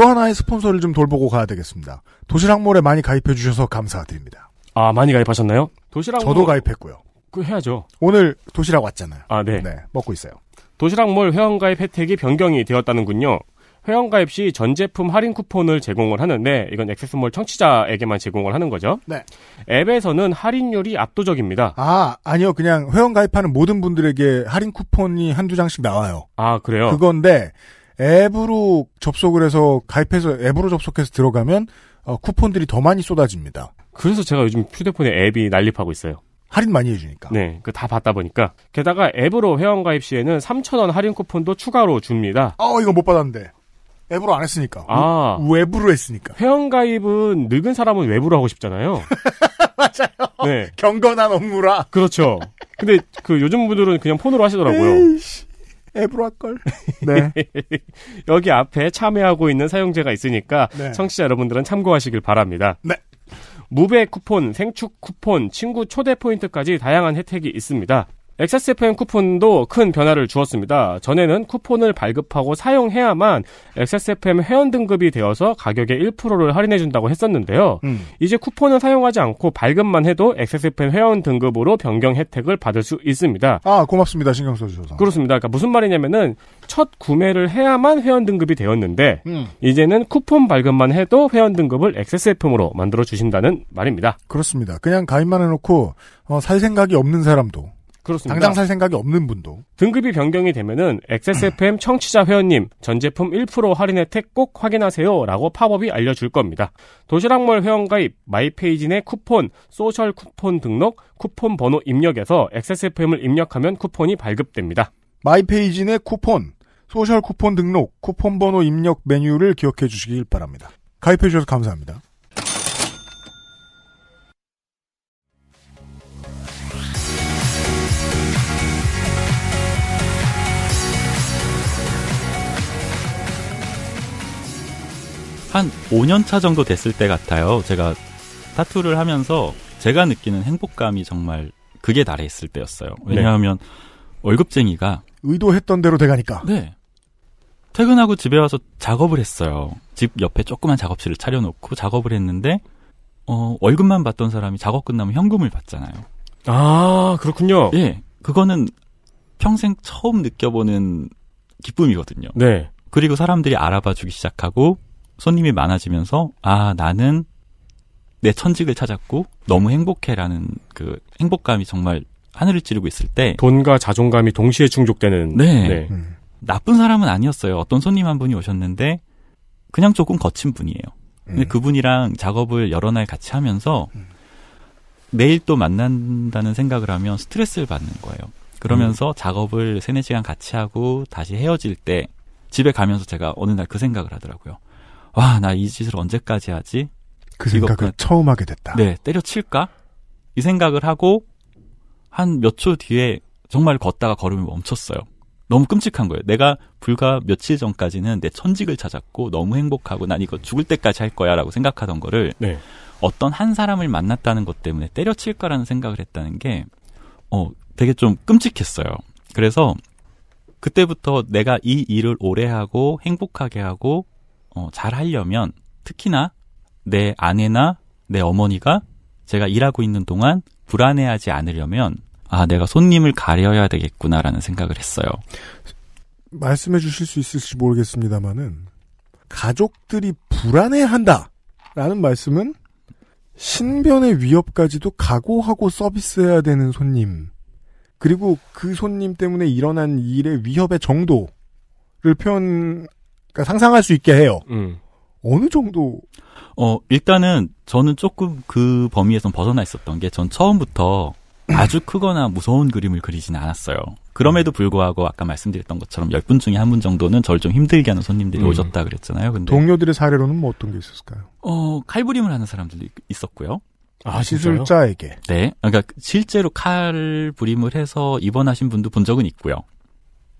또 하나의 스폰서를 좀 돌보고 가야 되겠습니다. 도시락몰에 많이 가입해 주셔서 감사드립니다. 아 많이 가입하셨나요? 도시락 저도 가입했고요. 그 해야죠. 오늘 도시락 왔잖아요. 아 네. 네 먹고 있어요. 도시락몰 회원가입 혜택이 변경이 되었다는군요. 회원가입 시 전제품 할인 쿠폰을 제공을 하는데 이건 액세스몰 청취자에게만 제공을 하는 거죠. 네. 앱에서는 할인율이 압도적입니다. 아 아니요 그냥 회원가입하는 모든 분들에게 할인 쿠폰이 한두 장씩 나와요. 아 그래요? 그건데 앱으로 접속을 해서 가입해서 앱으로 접속해서 들어가면 어, 쿠폰들이 더 많이 쏟아집니다. 그래서 제가 요즘 휴대폰에 앱이 난립하고 있어요. 할인 많이 해주니까. 네, 그 다 받다 보니까 게다가 앱으로 회원 가입 시에는 3,000원 할인 쿠폰도 추가로 줍니다. 어, 이거 못 받았는데. 앱으로 안 했으니까. 아, 웹으로 했으니까. 회원 가입은 늙은 사람은 웹으로 하고 싶잖아요. 맞아요. 네. 경건한 업무라. 그렇죠. 근데 그 요즘 분들은 그냥 폰으로 하시더라고요. 에이씨. 앱으로 걸 네. 여기 앞에 참여하고 있는 사용자가 있으니까 네. 청취자 여러분들은 참고하시길 바랍니다. 네. 무배 쿠폰, 생축 쿠폰, 친구 초대 포인트까지 다양한 혜택이 있습니다. XSFM 쿠폰도 큰 변화를 주었습니다. 전에는 쿠폰을 발급하고 사용해야만 XSFM 회원 등급이 되어서 가격의 1%를 할인해준다고 했었는데요. 음. 이제 쿠폰을 사용하지 않고 발급만 해도 XSFM 회원 등급으로 변경 혜택을 받을 수 있습니다. 아, 고맙습니다. 신경 써주셔서. 그렇습니다. 그러니까 무슨 말이냐면은 첫 구매를 해야만 회원 등급이 되었는데, 음. 이제는 쿠폰 발급만 해도 회원 등급을 XSFM으로 만들어주신다는 말입니다. 그렇습니다. 그냥 가입만 해놓고, 어, 살 생각이 없는 사람도 그렇습니다. 당장 살 생각이 없는 분도. 등급이 변경이 되면은 XSFM 청취자 회원님 전제품 1% 할인 혜택 꼭 확인하세요 라고 팝업이 알려줄 겁니다. 도시락몰 회원가입, 마이페이지 내 쿠폰, 소셜 쿠폰 등록, 쿠폰 번호 입력에서 XSFM을 입력하면 쿠폰이 발급됩니다. 마이페이지 내 쿠폰, 소셜 쿠폰 등록, 쿠폰 번호 입력 메뉴를 기억해 주시길 바랍니다. 가입해 주셔서 감사합니다. 한 5년차 정도 됐을 때 같아요. 제가 타투를 하면서 제가 느끼는 행복감이 정말 그게 달했을 때였어요. 네. 왜냐하면 네. 월급쟁이가 의도했던 대로 돼가니까. 네. 퇴근하고 집에 와서 작업을 했어요. 집 옆에 조그만 작업실을 차려놓고 작업을 했는데 어, 월급만 받던 사람이 작업 끝나면 현금을 받잖아요. 아 그렇군요. 예, 그거는 평생 처음 느껴보는 기쁨이거든요. 네. 그리고 사람들이 알아봐주기 시작하고 손님이 많아지면서 아 나는 내 천직을 찾았고 너무 행복해라는 그 행복감이 정말 하늘을 찌르고 있을 때 돈과 자존감이 동시에 충족되는 네, 네. 음. 나쁜 사람은 아니었어요. 어떤 손님 한 분이 오셨는데 그냥 조금 거친 분이에요. 근데 음. 그분이랑 작업을 여러 날 같이 하면서 음. 매일 또 만난다는 생각을 하면 스트레스를 받는 거예요. 그러면서 음. 작업을 세네 시간 같이 하고 다시 헤어질 때 집에 가면서 제가 어느 날 그 생각을 하더라고요. 와, 나 이 짓을 언제까지 하지? 그 생각을 그냥, 처음 하게 됐다. 네, 때려칠까? 이 생각을 하고 한 몇 초 뒤에 정말 걷다가 걸음이 멈췄어요. 너무 끔찍한 거예요. 내가 불과 며칠 전까지는 내 천직을 찾았고 너무 행복하고 난 이거 죽을 때까지 할 거야라고 생각하던 거를 네. 어떤 한 사람을 만났다는 것 때문에 때려칠까라는 생각을 했다는 게 어, 되게 좀 끔찍했어요. 그래서 그때부터 내가 이 일을 오래 하고 행복하게 하고 어, 잘 하려면 특히나 내 아내나 내 어머니가 제가 일하고 있는 동안 불안해하지 않으려면 아 내가 손님을 가려야 되겠구나라는 생각을 했어요. 말씀해 주실 수 있을지 모르겠습니다만은 가족들이 불안해한다라는 말씀은 신변의 위협까지도 각오하고 서비스해야 되는 손님 그리고 그 손님 때문에 일어난 일의 위협의 정도를 표현 그러니까 상상할 수 있게 해요. 음. 어느 정도? 어, 일단은 저는 조금 그 범위에선 벗어나 있었던 게 전 처음부터 아주 크거나 무서운 그림을 그리진 않았어요. 그럼에도 불구하고 아까 말씀드렸던 것처럼 10분 중에 한 분 정도는 저를 좀 힘들게 하는 손님들이 음. 오셨다 그랬잖아요. 근데 동료들의 사례로는 뭐 어떤 게 있었을까요? 어, 칼부림을 하는 사람들도 있었고요. 아, 시술자에게. 네. 그러니까 실제로 칼부림을 해서 입원하신 분도 본 적은 있고요.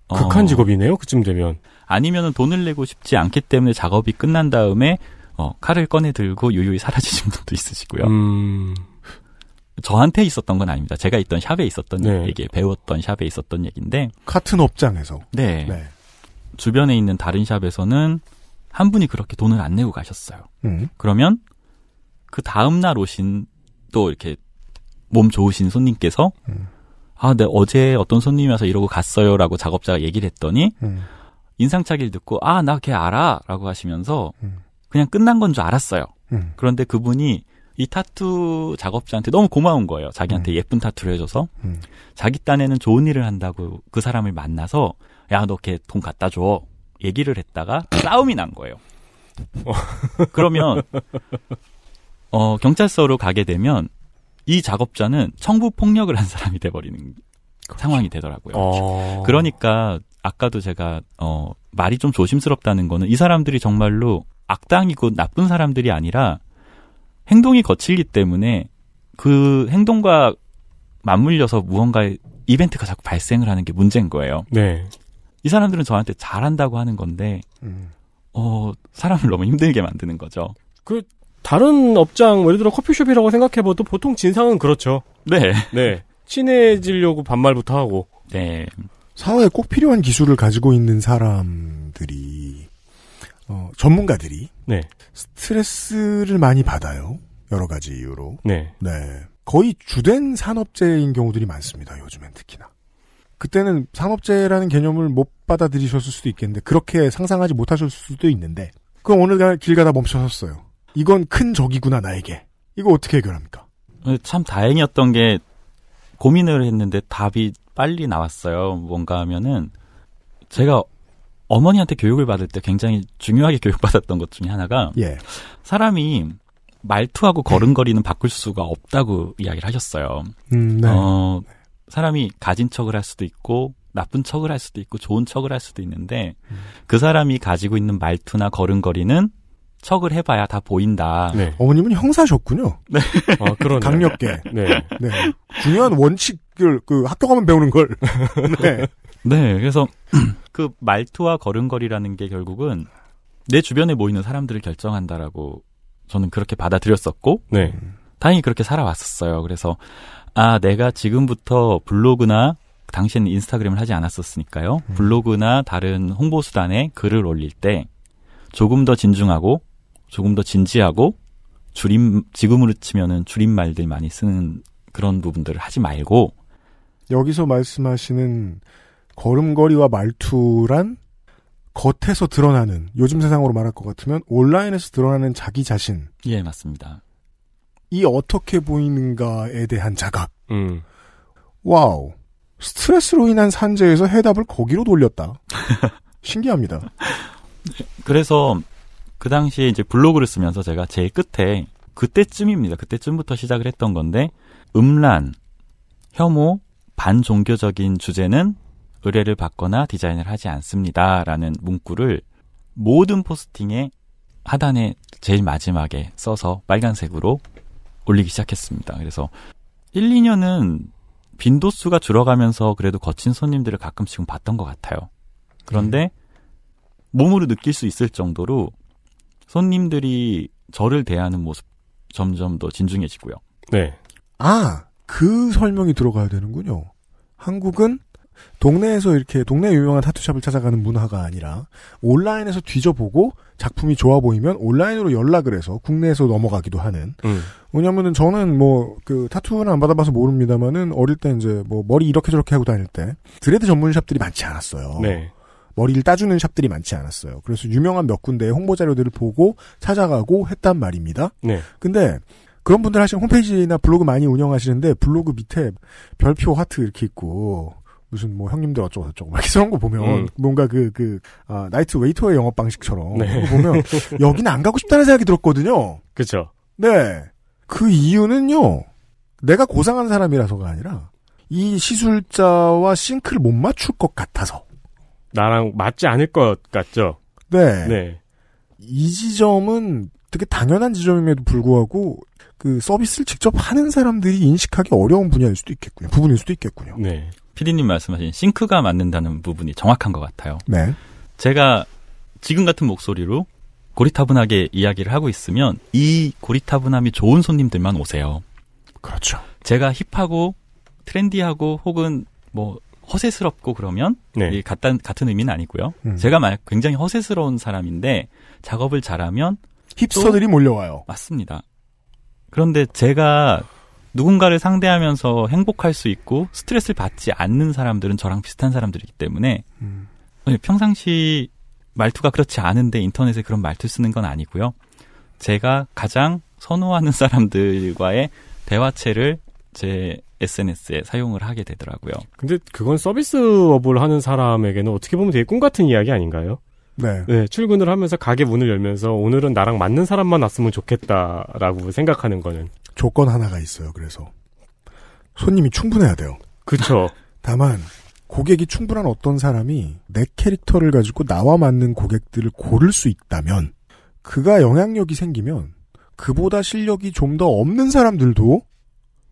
극한 어. 직업이네요. 그쯤 되면. 아니면은 돈을 내고 싶지 않기 때문에 작업이 끝난 다음에 어, 칼을 꺼내 들고 유유히 사라지신 분도 있으시고요. 음... 저한테 있었던 건 아닙니다. 제가 있던 샵에 있었던 네. 얘기, 배웠던 샵에 있었던 얘기인데 같은 업장에서 네. 네. 주변에 있는 다른 샵에서는 한 분이 그렇게 돈을 안 내고 가셨어요. 음. 그러면 그 다음 날 오신 또 이렇게 몸 좋으신 손님께서 음. 아, 네 어제 어떤 손님이 와서 이러고 갔어요라고 작업자가 얘기를 했더니 음. 인상착의를 듣고 아 나 걔 알아라고 하시면서 음. 그냥 끝난 건 줄 알았어요. 음. 그런데 그분이 이 타투 작업자한테 너무 고마운 거예요. 자기한테 음. 예쁜 타투를 해줘서 음. 자기 딴에는 좋은 일을 한다고 그 사람을 만나서 야 너 걔 돈 갖다 줘 얘기를 했다가 싸움이 난 거예요. 어. 그러면 어 경찰서로 가게 되면 이 작업자는 청부 폭력을 한 사람이 돼버리는 상황이 되더라고요. 어... 그러니까 아까도 제가 어 말이 좀 조심스럽다는 거는 이 사람들이 정말로 악당이고 나쁜 사람들이 아니라 행동이 거칠기 때문에 그 행동과 맞물려서 무언가 의 이벤트가 자꾸 발생을 하는 게 문제인 거예요. 네. 이 사람들은 저한테 잘한다고 하는 건데 음. 어 사람을 너무 힘들게 만드는 거죠. 그 다른 업장 뭐 예를 들어 커피숍이라고 생각해봐도 보통 진상은 그렇죠. 네. 네. 친해지려고 반말부터 하고. 네. 사회에 꼭 필요한 기술을 가지고 있는 사람들이 어, 전문가들이 네. 스트레스를 많이 받아요. 여러 가지 이유로. 네. 네. 거의 주된 산업재인 경우들이 많습니다. 요즘엔 특히나. 그때는 산업재라는 개념을 못 받아들이셨을 수도 있겠는데 그렇게 상상하지 못하셨을 수도 있는데 그럼 오늘날 길 가다 멈춰섰어요. 이건 큰 적이구나 나에게. 이거 어떻게 해결합니까? 참 다행이었던 게 고민을 했는데 답이 빨리 나왔어요. 뭔가 하면은 제가 어머니한테 교육을 받을 때 굉장히 중요하게 교육받았던 것 중에 하나가 예. 사람이 말투하고 걸음걸이는 바꿀 수가 없다고 이야기를 하셨어요. 음, 네. 어, 사람이 가진 척을 할 수도 있고 나쁜 척을 할 수도 있고 좋은 척을 할 수도 있는데 음. 그 사람이 가지고 있는 말투나 걸음걸이는 척을 해봐야 다 보인다. 네. 어머님은 형사셨군요. 네. 아, 그런 강력계. 네. 네. 중요한 원칙을 그 학교 가면 배우는 걸. 네. 네. 그래서 그 말투와 걸음걸이라는 게 결국은 내 주변에 모이는 사람들을 결정한다라고 저는 그렇게 받아들였었고. 네. 다행히 그렇게 살아왔었어요. 그래서 아, 내가 지금부터 블로그나 당시에는 인스타그램을 하지 않았었으니까요. 음. 블로그나 다른 홍보 수단에 글을 올릴 때 조금 더 진중하고 조금 더 진지하고 줄임 지금으로 치면은 줄임말들 많이 쓰는 그런 부분들을 하지 말고 여기서 말씀하시는 걸음걸이와 말투란 겉에서 드러나는 요즘 세상으로 말할 것 같으면 온라인에서 드러나는 자기 자신 예 맞습니다 이 어떻게 보이는가에 대한 자각 음. 와우 스트레스로 인한 산재에서 해답을 거기로 돌렸다 신기합니다 그래서 그 당시에 이제 블로그를 쓰면서 제가 제일 끝에 그때쯤입니다. 그때쯤부터 시작을 했던 건데 음란, 혐오, 반종교적인 주제는 의뢰를 받거나 디자인을 하지 않습니다라는 문구를 모든 포스팅에 하단에 제일 마지막에 써서 빨간색으로 올리기 시작했습니다. 그래서 1, 2년은 빈도수가 줄어가면서 그래도 거친 손님들을 가끔씩은 봤던 것 같아요. 그런데 음. 몸으로 느낄 수 있을 정도로 손님들이 저를 대하는 모습 점점 더 진중해지고요. 네. 아, 그 설명이 들어가야 되는군요. 한국은 동네에서 이렇게 동네 유명한 타투샵을 찾아가는 문화가 아니라 온라인에서 뒤져보고 작품이 좋아 보이면 온라인으로 연락을 해서 국내에서 넘어가기도 하는. 음. 왜냐면은 저는 뭐 그 타투는 안 받아봐서 모릅니다만은 어릴 때 이제 뭐 머리 이렇게 저렇게 하고 다닐 때 드레드 전문샵들이 많지 않았어요. 네. 머리를 따주는 샵들이 많지 않았어요. 그래서 유명한 몇 군데의 홍보 자료들을 보고 찾아가고 했단 말입니다. 네. 근데 그런 분들 하시는 홈페이지나 블로그 많이 운영하시는데 블로그 밑에 별표 하트 이렇게 있고 무슨 뭐 형님들 어쩌고 저쩌고 막 이런 거 보면 음. 뭔가 그그 그, 아, 나이트 웨이터의 영업 방식처럼 네. 보면 여기는 안 가고 싶다는 생각이 들었거든요. 그렇죠. 네. 그 이유는요. 내가 고상한 사람이라서가 아니라 이 시술자와 싱크를 못 맞출 것 같아서. 나랑 맞지 않을 것 같죠. 네. 네. 이 지점은 되게 당연한 지점임에도 불구하고 그 서비스를 직접 하는 사람들이 인식하기 어려운 분야일 수도 있겠군요. 부분일 수도 있겠군요. 네. 피디님 말씀하신 싱크가 맞는다는 부분이 정확한 것 같아요. 네. 제가 지금 같은 목소리로 고리타분하게 이야기를 하고 있으면 이 고리타분함이 좋은 손님들만 오세요. 그렇죠. 제가 힙하고 트렌디하고 혹은 뭐 허세스럽고 그러면 네. 이 같단, 같은 의미는 아니고요. 음. 제가 말 굉장히 허세스러운 사람인데 작업을 잘하면 힙스터들이 몰려와요. 맞습니다. 그런데 제가 누군가를 상대하면서 행복할 수 있고 스트레스를 받지 않는 사람들은 저랑 비슷한 사람들이기 때문에 음. 네, 평상시 말투가 그렇지 않은데 인터넷에 그런 말투 쓰는 건 아니고요. 제가 가장 선호하는 사람들과의 대화체를 제 SNS에 사용을 하게 되더라고요. 근데 그건 서비스업을 하는 사람에게는 어떻게 보면 되게 꿈 같은 이야기 아닌가요? 네. 네. 출근을 하면서 가게 문을 열면서 오늘은 나랑 맞는 사람만 왔으면 좋겠다라고 생각하는 거는 조건 하나가 있어요. 그래서 손님이 충분해야 돼요. 그렇죠. 다만 고객이 충분한 어떤 사람이 내 캐릭터를 가지고 나와 맞는 고객들을 고를 수 있다면 그가 영향력이 생기면 그보다 실력이 좀 더 없는 사람들도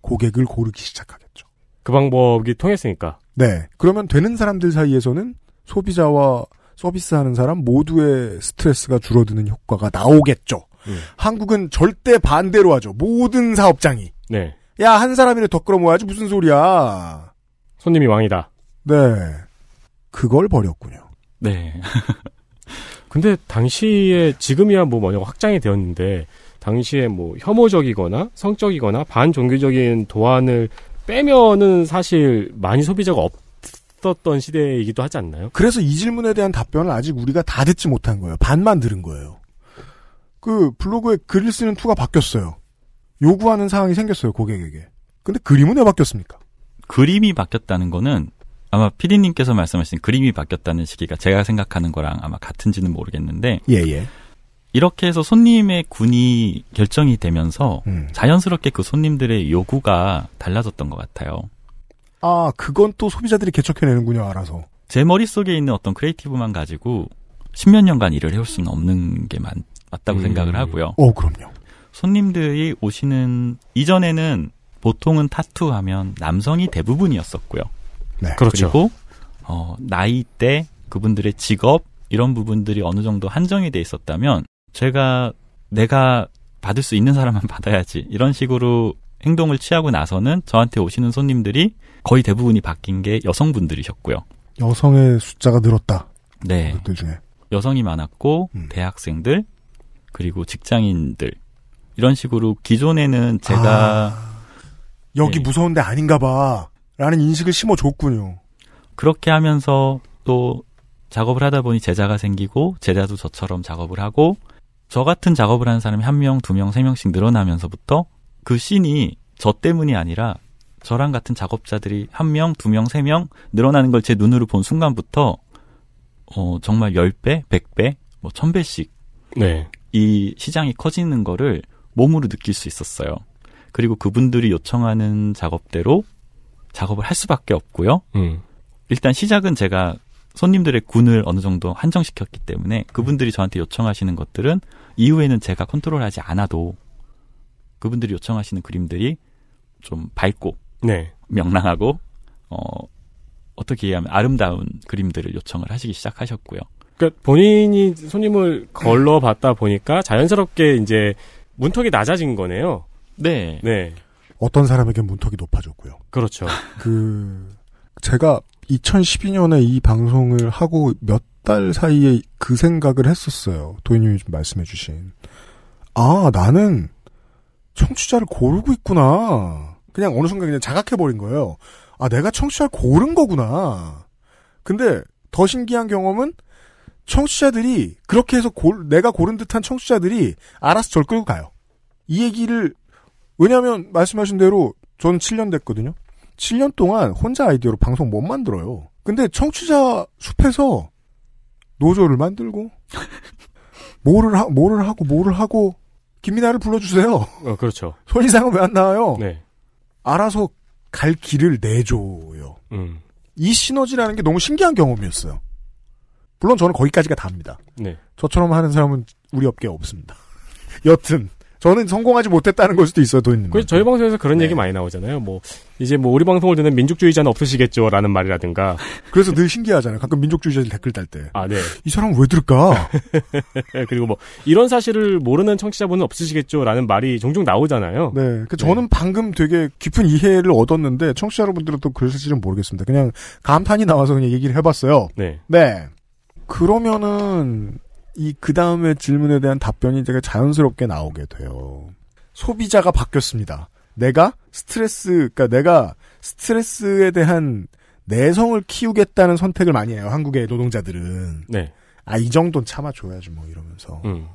고객을 고르기 시작하겠죠. 그 방법이 통했으니까. 네. 그러면 되는 사람들 사이에서는 소비자와 서비스하는 사람 모두의 스트레스가 줄어드는 효과가 나오겠죠. 네. 한국은 절대 반대로 하죠. 모든 사업장이. 네. 야, 한 사람이라도 더 끌어모아야지 무슨 소리야. 손님이 왕이다. 네. 그걸 버렸군요. 네. 근데 당시에 지금이야 뭐 뭐냐고 확장이 되었는데 당시에 뭐 혐오적이거나 성적이거나 반종교적인 도안을 빼면은 사실 많이 소비자가 없었던 시대이기도 하지 않나요? 그래서 이 질문에 대한 답변을 아직 우리가 다 듣지 못한 거예요. 반만 들은 거예요. 그 블로그에 글을 쓰는 투가 바뀌었어요. 요구하는 사항이 생겼어요, 고객에게. 근데 그림은 왜 바뀌었습니까? 그림이 바뀌었다는 거는 아마 피디님께서 말씀하신 그림이 바뀌었다는 시기가 제가 생각하는 거랑 아마 같은지는 모르겠는데 예, 예. 이렇게 해서 손님의 군이 결정이 되면서 음. 자연스럽게 그 손님들의 요구가 달라졌던 것 같아요. 아, 그건 또 소비자들이 개척해내는군요, 알아서. 제 머릿속에 있는 어떤 크리에이티브만 가지고 십몇 년간 일을 해올 수는 없는 게 맞, 다고 음. 생각을 하고요. 어, 그럼요. 손님들이 오시는, 이전에는 보통은 타투하면 남성이 대부분이었었고요. 네. 그렇죠. 그리고, 어, 나이 때 그분들의 직업, 이런 부분들이 어느 정도 한정이 돼 있었다면 제가 내가 받을 수 있는 사람만 받아야지 이런 식으로 행동을 취하고 나서는 저한테 오시는 손님들이 거의 대부분이 바뀐 게 여성분들이셨고요. 여성의 숫자가 늘었다. 네. 그들 중에 여성이 많았고 음. 대학생들 그리고 직장인들 이런 식으로 기존에는 제가 아, 여기 네. 예. 무서운데 아닌가봐라는 인식을 심어줬군요. 그렇게 하면서 또 작업을 하다 보니 제자가 생기고 제자도 저처럼 작업을 하고 저 같은 작업을 하는 사람이 한 명, 두 명, 세 명씩 늘어나면서부터 그 씬이 저 때문이 아니라 저랑 같은 작업자들이 한 명, 두 명, 세 명 늘어나는 걸 제 눈으로 본 순간부터 어, 정말 10배, 100배, 뭐 1000배씩 네. 이 시장이 커지는 거를 몸으로 느낄 수 있었어요. 그리고 그분들이 요청하는 작업대로 작업을 할 수밖에 없고요. 음. 일단 시작은 제가 손님들의 군을 어느 정도 한정시켰기 때문에 그분들이 저한테 요청하시는 것들은 이후에는 제가 컨트롤하지 않아도 그분들이 요청하시는 그림들이 좀 밝고 네. 명랑하고 어 어떻게 얘기 하면 아름다운 그림들을 요청을 하시기 시작하셨고요. 그러니까 본인이 손님을 걸러봤다 보니까 자연스럽게 이제 문턱이 낮아진 거네요. 네. 네. 어떤 사람에게 문턱이 높아졌고요. 그렇죠. 그 제가 2012년에 이 방송을 하고 몇 달 사이에 그 생각을 했었어요. 도인님이 좀 말씀해 주신. 아, 나는 청취자를 고르고 있구나. 그냥 어느 순간 그냥 자각해버린 거예요. 아, 내가 청취자를 고른 거구나. 근데 더 신기한 경험은 청취자들이 그렇게 해서 골, 내가 고른 듯한 청취자들이 알아서 절 끌고 가요. 이 얘기를 왜냐하면 말씀하신 대로 저는 7년 됐거든요. 7년 동안 혼자 아이디어로 방송 못 만들어요. 근데 청취자 숲에서 노조를 만들고 뭐를 하, 뭐를 하고 뭐를 하고 김민아를 불러주세요. 어, 그렇죠. 손이상은 왜 안 나와요? 네. 알아서 갈 길을 내줘요. 음. 이 시너지라는 게 너무 신기한 경험이었어요. 물론 저는 거기까지가 다 답니다. 네. 저처럼 하는 사람은 우리 업계에 없습니다. 여튼 저는 성공하지 못했다는 걸 수도 있어요, 돈. 그래서 저희 네. 방송에서 그런 네. 얘기 많이 나오잖아요. 뭐, 이제 뭐, 우리 방송을 듣는 민족주의자는 없으시겠죠, 라는 말이라든가. 그래서 늘 신기하잖아요. 가끔 민족주의자들 댓글 달 때. 아, 네. 이 사람 왜 들을까? 그리고 뭐, 이런 사실을 모르는 청취자분은 없으시겠죠, 라는 말이 종종 나오잖아요. 네. 그 네. 저는 네. 방금 되게 깊은 이해를 얻었는데, 청취자 여러분들은 또그사실는 모르겠습니다. 그냥 감탄이 나와서 그냥 얘기를 해봤어요. 네. 네. 그러면은, 이그 다음에 질문에 대한 답변이 되게 자연스럽게 나오게 돼요. 소비자가 바뀌었습니다. 내가 스트레스, 그러니까 내가 스트레스에 대한 내성을 키우겠다는 선택을 많이 해요. 한국의 노동자들은. 네. 아, 이 정도는 참아줘야지, 뭐, 이러면서. 음.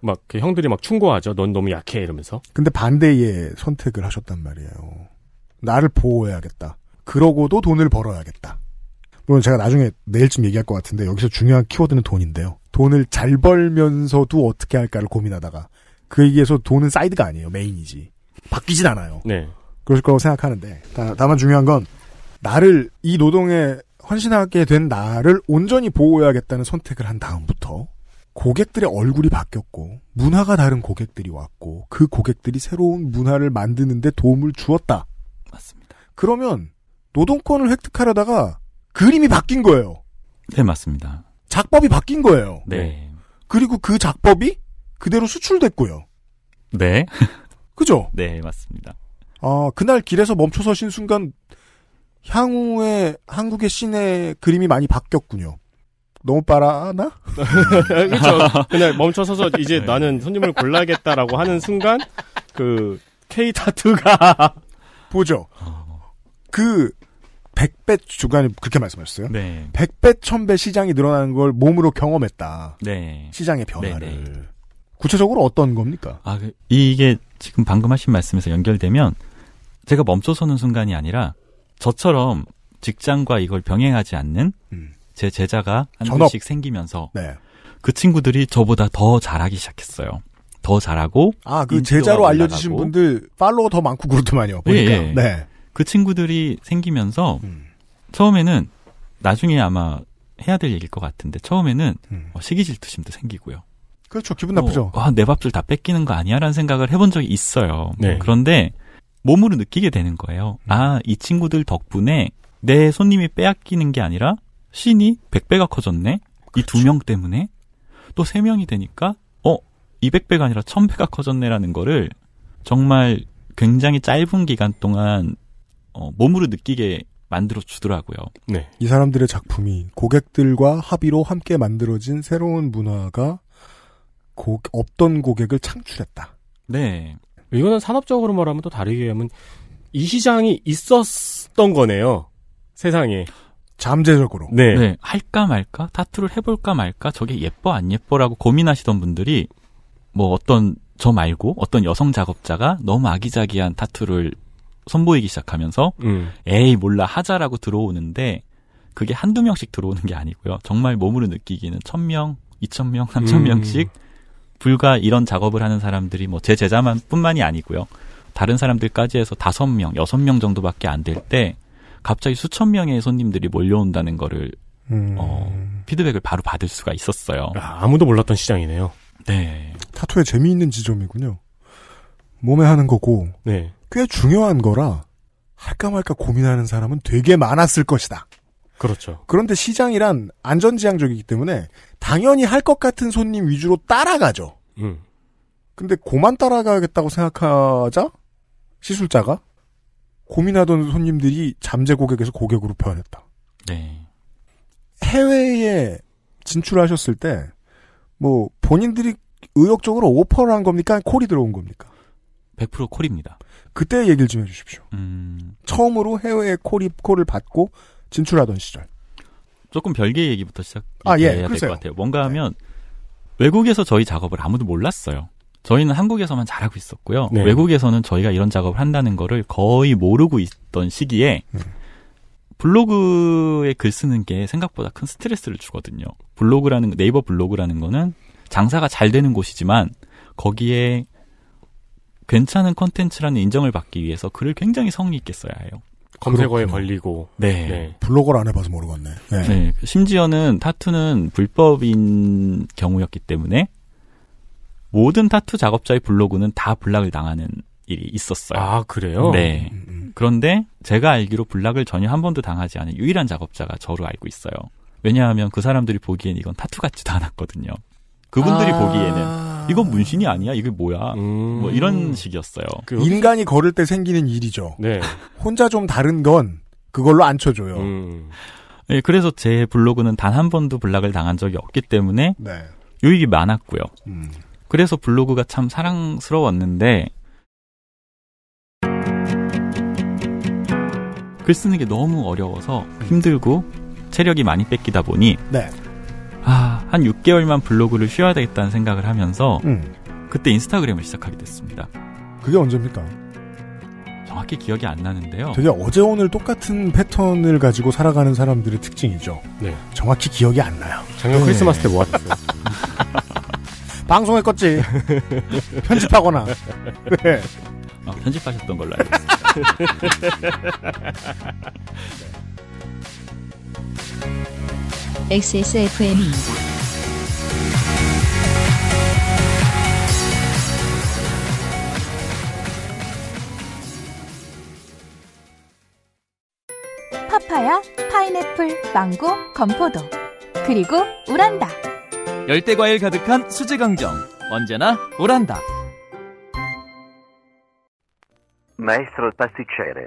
막, 그 형들이 막 충고하죠. 넌 너무 약해, 이러면서. 근데 반대의 선택을 하셨단 말이에요. 나를 보호해야겠다. 그러고도 돈을 벌어야겠다. 물론 제가 나중에 내일쯤 얘기할 것 같은데 여기서 중요한 키워드는 돈인데요. 돈을 잘 벌면서도 어떻게 할까를 고민하다가 그 얘기에서 돈은 사이드가 아니에요. 메인이지. 바뀌진 않아요. 네. 그럴 거라고 생각하는데 다, 다만 중요한 건 나를 이 노동에 헌신하게 된 나를 온전히 보호해야겠다는 선택을 한 다음부터 고객들의 얼굴이 바뀌었고 문화가 다른 고객들이 왔고 그 고객들이 새로운 문화를 만드는데 도움을 주었다. 맞습니다. 그러면 노동권을 획득하려다가 그림이 바뀐 거예요. 네, 맞습니다. 작법이 바뀐 거예요. 네. 그리고 그 작법이 그대로 수출됐고요. 네. 그죠? 네, 맞습니다. 아, 그날 길에서 멈춰 서신 순간 향후에 한국의 씬의 그림이 많이 바뀌었군요. 너무 빨아나? 그렇죠. 그냥 멈춰서서 이제 네. 나는 손님을 골라야겠다라고 하는 순간 그케이타트가 보죠. 어. 그 100배 주간이 그렇게 말씀하셨어요. 네. 100배, 1000배 시장이 늘어나는 걸 몸으로 경험했다. 네. 시장의 네, 변화를. 네네. 구체적으로 어떤 겁니까? 아, 그, 이게 지금 방금 하신 말씀에서 연결되면 제가 멈춰서는 순간이 아니라 저처럼 직장과 이걸 병행하지 않는 음. 제 제자가 한전씩 생기면서 네. 그 친구들이 저보다 더 잘하기 시작했어요. 더 잘하고 아그 제자로 올라가고. 알려주신 분들 팔로워 더 많고 그렇더만요. 보니까 예, 예. 네. 그 친구들이 생기면서 음. 처음에는 나중에 아마 해야 될 얘기일 것 같은데 처음에는 음. 어, 시기 질투심도 생기고요. 그렇죠. 기분 나쁘죠. 어, 아, 내 밥줄 다 뺏기는 거 아니야라는 생각을 해본 적이 있어요. 뭐 네. 그런데 몸으로 느끼게 되는 거예요. 음. 아, 이 친구들 덕분에 내 손님이 빼앗기는 게 아니라 신이 100배가 커졌네. 이 두명 그렇죠. 때문에 또 세 명이 되니까 어, 200배가 아니라 1000배가 커졌네라는 거를 정말 굉장히 짧은 기간 동안 어, 몸으로 느끼게 만들어 주더라고요. 네. 이 사람들의 작품이 고객들과 합의로 함께 만들어진 새로운 문화가 고, 없던 고객을 창출했다. 네. 이거는 산업적으로 말하면 또 다르게 하면 이 시장이 있었던 거네요. 세상에. 잠재적으로. 네. 네. 할까 말까? 타투를 해볼까 말까? 저게 예뻐 안 예뻐라고 고민하시던 분들이 뭐 어떤 저 말고 어떤 여성 작업자가 너무 아기자기한 타투를 선보이기 시작하면서 음. 에이 몰라 하자라고 들어오는데 그게 한두 명씩 들어오는 게 아니고요. 정말 몸으로 느끼기는 천명 이천 명 삼천 음. 명씩 불과 이런 작업을 하는 사람들이 뭐제 제자만 뿐만이 아니고요. 다른 사람들까지 해서 다섯 명 여섯 명 정도밖에 안 될 때 갑자기 수천 명의 손님들이 몰려온다는 거를 음. 어, 피드백을 바로 받을 수가 있었어요. 아, 무도 몰랐던 시장이네요. 네. 타투의 재미있는 지점이군요. 몸에 하는 거고 네. 꽤 중요한 거라 할까 말까 고민하는 사람은 되게 많았을 것이다. 그렇죠. 그런데 시장이란 안전지향적이기 때문에 당연히 할 것 같은 손님 위주로 따라가죠. 음. 근데 고만 따라가야겠다고 생각하자 시술자가 고민하던 손님들이 잠재 고객에서 고객으로 변했다. 네. 해외에 진출하셨을 때 뭐 본인들이 의욕적으로 오퍼를 한 겁니까? 콜이 들어온 겁니까? 100% 콜입니다. 그때 얘기를 좀 해주십시오. 음. 처음으로 해외에 코립 코를 받고 진출하던 시절. 조금 별개 의 얘기부터 시작. 아 예, 될것 같아요. 뭔가 네. 하면 네. 외국에서 저희 작업을 아무도 몰랐어요. 저희는 한국에서만 잘하고 있었고요. 네. 외국에서는 저희가 이런 작업을 한다는 거를 거의 모르고 있던 시기에 네. 블로그에 글 쓰는 게 생각보다 큰 스트레스를 주거든요. 블로그라는 네이버 블로그라는 거는 장사가 잘 되는 곳이지만 거기에 괜찮은 컨텐츠라는 인정을 받기 위해서 글을 굉장히 성의 있게 써야 해요. 검색어에 걸리고. 네. 네. 블로그를안 해봐서 모르겠네. 네. 네. 심지어는 타투는 불법인 경우였기 때문에 모든 타투 작업자의 블로그는 다 블락을 당하는 일이 있었어요. 아, 그래요? 네. 음, 음. 음. 그런데 제가 알기로 블락을 전혀 한 번도 당하지 않은 유일한 작업자가 저를 알고 있어요. 왜냐하면 그 사람들이 보기엔 이건 타투 같지도 않았거든요. 그분들이 아... 보기에는 이건 문신이 아니야. 이게 뭐야? 뭐 음... 뭐 이런 식이었어요. 그... 인간이 걸을 때 생기는 일이죠. 네. 혼자 좀 다른 건 그걸로 안 쳐줘요. 음... 네, 그래서 제 블로그는 단 한 번도 블락을 당한 적이 없기 때문에 네. 유익이 많았고요. 음... 그래서 블로그가 참 사랑스러웠는데 글 쓰는 게 너무 어려워서 힘들고 체력이 많이 뺏기다 보니 네. 아, 한 6개월만 블로그를 쉬어야 되겠다는 생각을 하면서 음. 그때 인스타그램을 시작하게 됐습니다. 그게 언제입니까? 정확히 기억이 안 나는데요. 되게 어제 오늘 똑같은 패턴을 가지고 살아가는 사람들의 특징이죠. 네. 정확히 기억이 안 나요. 작년 네. 크리스마스 때 뭐 하셨어요? 방송을 껐지. 편집하거나. 네. 아, 편집하셨던 걸로 알고 있습니다. XSFM입니다. 파파야, 파인애플, 망고, 건포도, 그리고 우란다. 열대 과일 가득한 수제 강정. 언제나 우란다. Maestro pasticcere.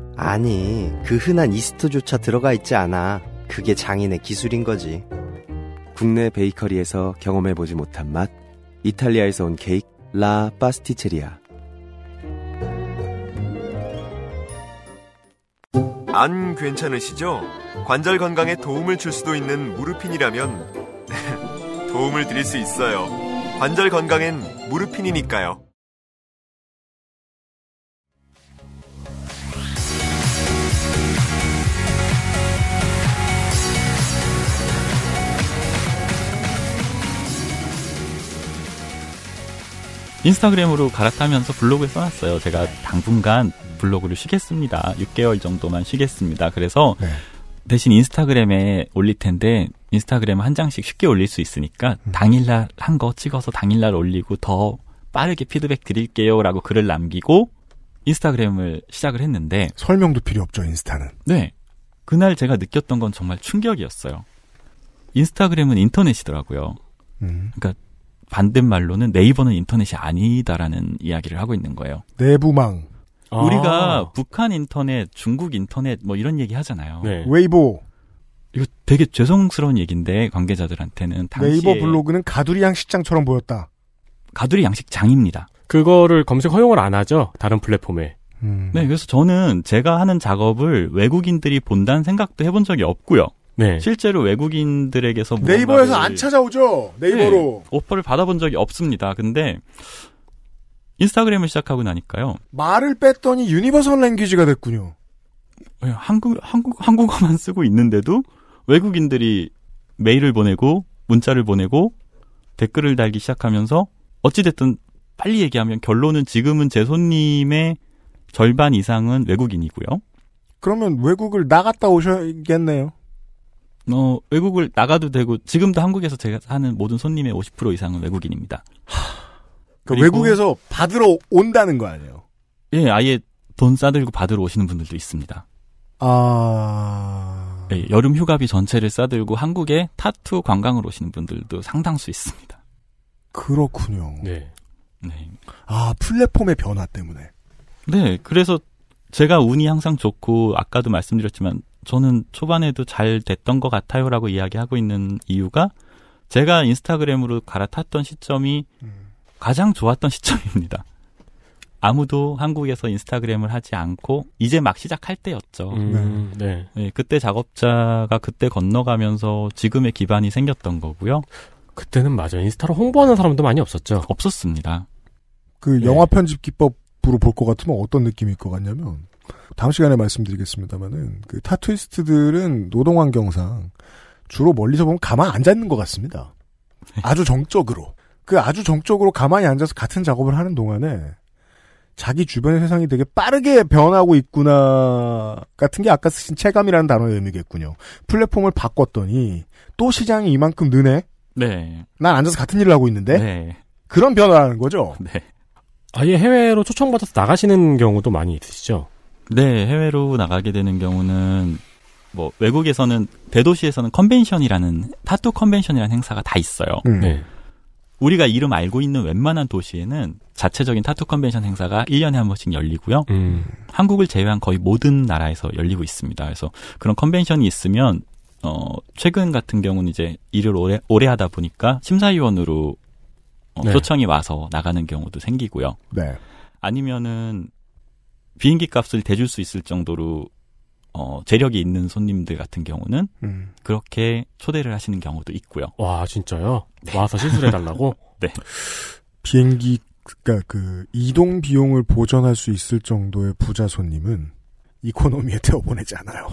아니, 그 흔한 이스트조차 들어가 있지 않아. 그게 장인의 기술인 거지. 국내 베이커리에서 경험해보지 못한 맛, 이탈리아에서 온 케이크, 라 파스티체리아. 안 괜찮으시죠? 관절 건강에 도움을 줄 수도 있는 무르핀이라면 도움을 드릴 수 있어요. 관절 건강엔 무르핀이니까요. 인스타그램으로 갈아타면서 블로그에 써놨어요. 제가 당분간 블로그를 쉬겠습니다. 6개월 정도만 쉬겠습니다. 그래서 네. 대신 인스타그램에 올릴 텐데 인스타그램 한 장씩 쉽게 올릴 수 있으니까 음. 당일날 한 거 찍어서 당일날 올리고 더 빠르게 피드백 드릴게요라고 글을 남기고 인스타그램을 시작을 했는데 설명도 필요 없죠 인스타는 네 그날 제가 느꼈던 건 정말 충격이었어요 인스타그램은 인터넷이더라고요 음. 그러니까 반대말로는 네이버는 인터넷이 아니다라는 이야기를 하고 있는 거예요. 내부망. 아. 우리가 아. 북한 인터넷, 중국 인터넷 뭐 이런 얘기 하잖아요. 네. 웨이보. 이거 되게 죄송스러운 얘기인데 관계자들한테는 당시 네이버 블로그는 가두리 양식장처럼 보였다. 가두리 양식장입니다. 그거를 검색 허용을 안 하죠. 다른 플랫폼에. 음. 네, 그래서 저는 제가 하는 작업을 외국인들이 본다는 생각도 해본 적이 없고요. 네. 실제로 외국인들에게서 네이버에서 안 찾아오죠 네이버로 네, 오퍼를 받아본 적이 없습니다. 근데 인스타그램을 시작하고 나니까요. 말을 뺐더니 유니버설 랭귀지가 됐군요. 네, 한국 한국 한국어만 쓰고 있는데도 외국인들이 메일을 보내고 문자를 보내고 댓글을 달기 시작하면서 어찌됐든 빨리 얘기하면 결론은 지금은 제 손님의 절반 이상은 외국인이고요. 그러면 외국을 나갔다 오셔야겠네요. 어, 외국을 나가도 되고 지금도 한국에서 제가 하는 모든 손님의 50% 이상은 외국인입니다. 그러니까 외국에서 받으러 온다는 거 아니에요? 예, 아예 돈 싸들고 받으러 오시는 분들도 있습니다. 아. 예, 여름 휴가비 전체를 싸들고 한국에 타투 관광으로 오시는 분들도 상당수 있습니다. 그렇군요. 네. 네. 아, 플랫폼의 변화 때문에. 네, 그래서 제가 운이 항상 좋고 아까도 말씀드렸지만 저는 초반에도 잘 됐던 것 같아요라고 이야기하고 있는 이유가 제가 인스타그램으로 갈아탔던 시점이 가장 좋았던 시점입니다. 아무도 한국에서 인스타그램을 하지 않고 이제 막 시작할 때였죠. 음, 네. 네. 네 그때 작업자가 그때 건너가면서 지금의 기반이 생겼던 거고요. 그때는 맞아 요 인스타로 홍보하는 사람도 많이 없었죠. 없었습니다. 그 네. 영화 편집 기법으로 볼 것 같으면 어떤 느낌일 것 같냐면 다음 시간에 말씀드리겠습니다만은 그 타투이스트들은 노동 환경상 주로 멀리서 보면 가만 앉아 있는 것 같습니다. 네. 아주 정적으로 그 아주 정적으로 가만히 앉아서 같은 작업을 하는 동안에 자기 주변의 세상이 되게 빠르게 변하고 있구나 같은 게 아까 쓰신 체감이라는 단어의 의미겠군요. 플랫폼을 바꿨더니 또 시장이 이만큼 느네. 네. 난 앉아서 같은 일을 하고 있는데 네. 그런 변화라는 거죠. 네. 아예 해외로 초청받아서 나가시는 경우도 많이 있으시죠? 네, 해외로 나가게 되는 경우는 뭐 외국에서는 대도시에서는 컨벤션이라는 타투 컨벤션이라는 행사가 다 있어요. 음. 네. 우리가 이름 알고 있는 웬만한 도시에는 자체적인 타투 컨벤션 행사가 1년에 한 번씩 열리고요. 음. 한국을 제외한 거의 모든 나라에서 열리고 있습니다. 그래서 그런 컨벤션이 있으면 어 최근 같은 경우는 이제 일을 오래 오래 하다 보니까 심사위원으로 어, 네. 초청이 와서 나가는 경우도 생기고요. 네. 아니면은 비행기 값을 대줄 수 있을 정도로 어, 재력이 있는 손님들 같은 경우는 음. 그렇게 초대를 하시는 경우도 있고요. 와 진짜요? 네. 와서 시술해 달라고? 네. 비행기 그러니까 그 이동 비용을 보전할 수 있을 정도의 부자 손님은 이코노미에 태워 보내지 않아요.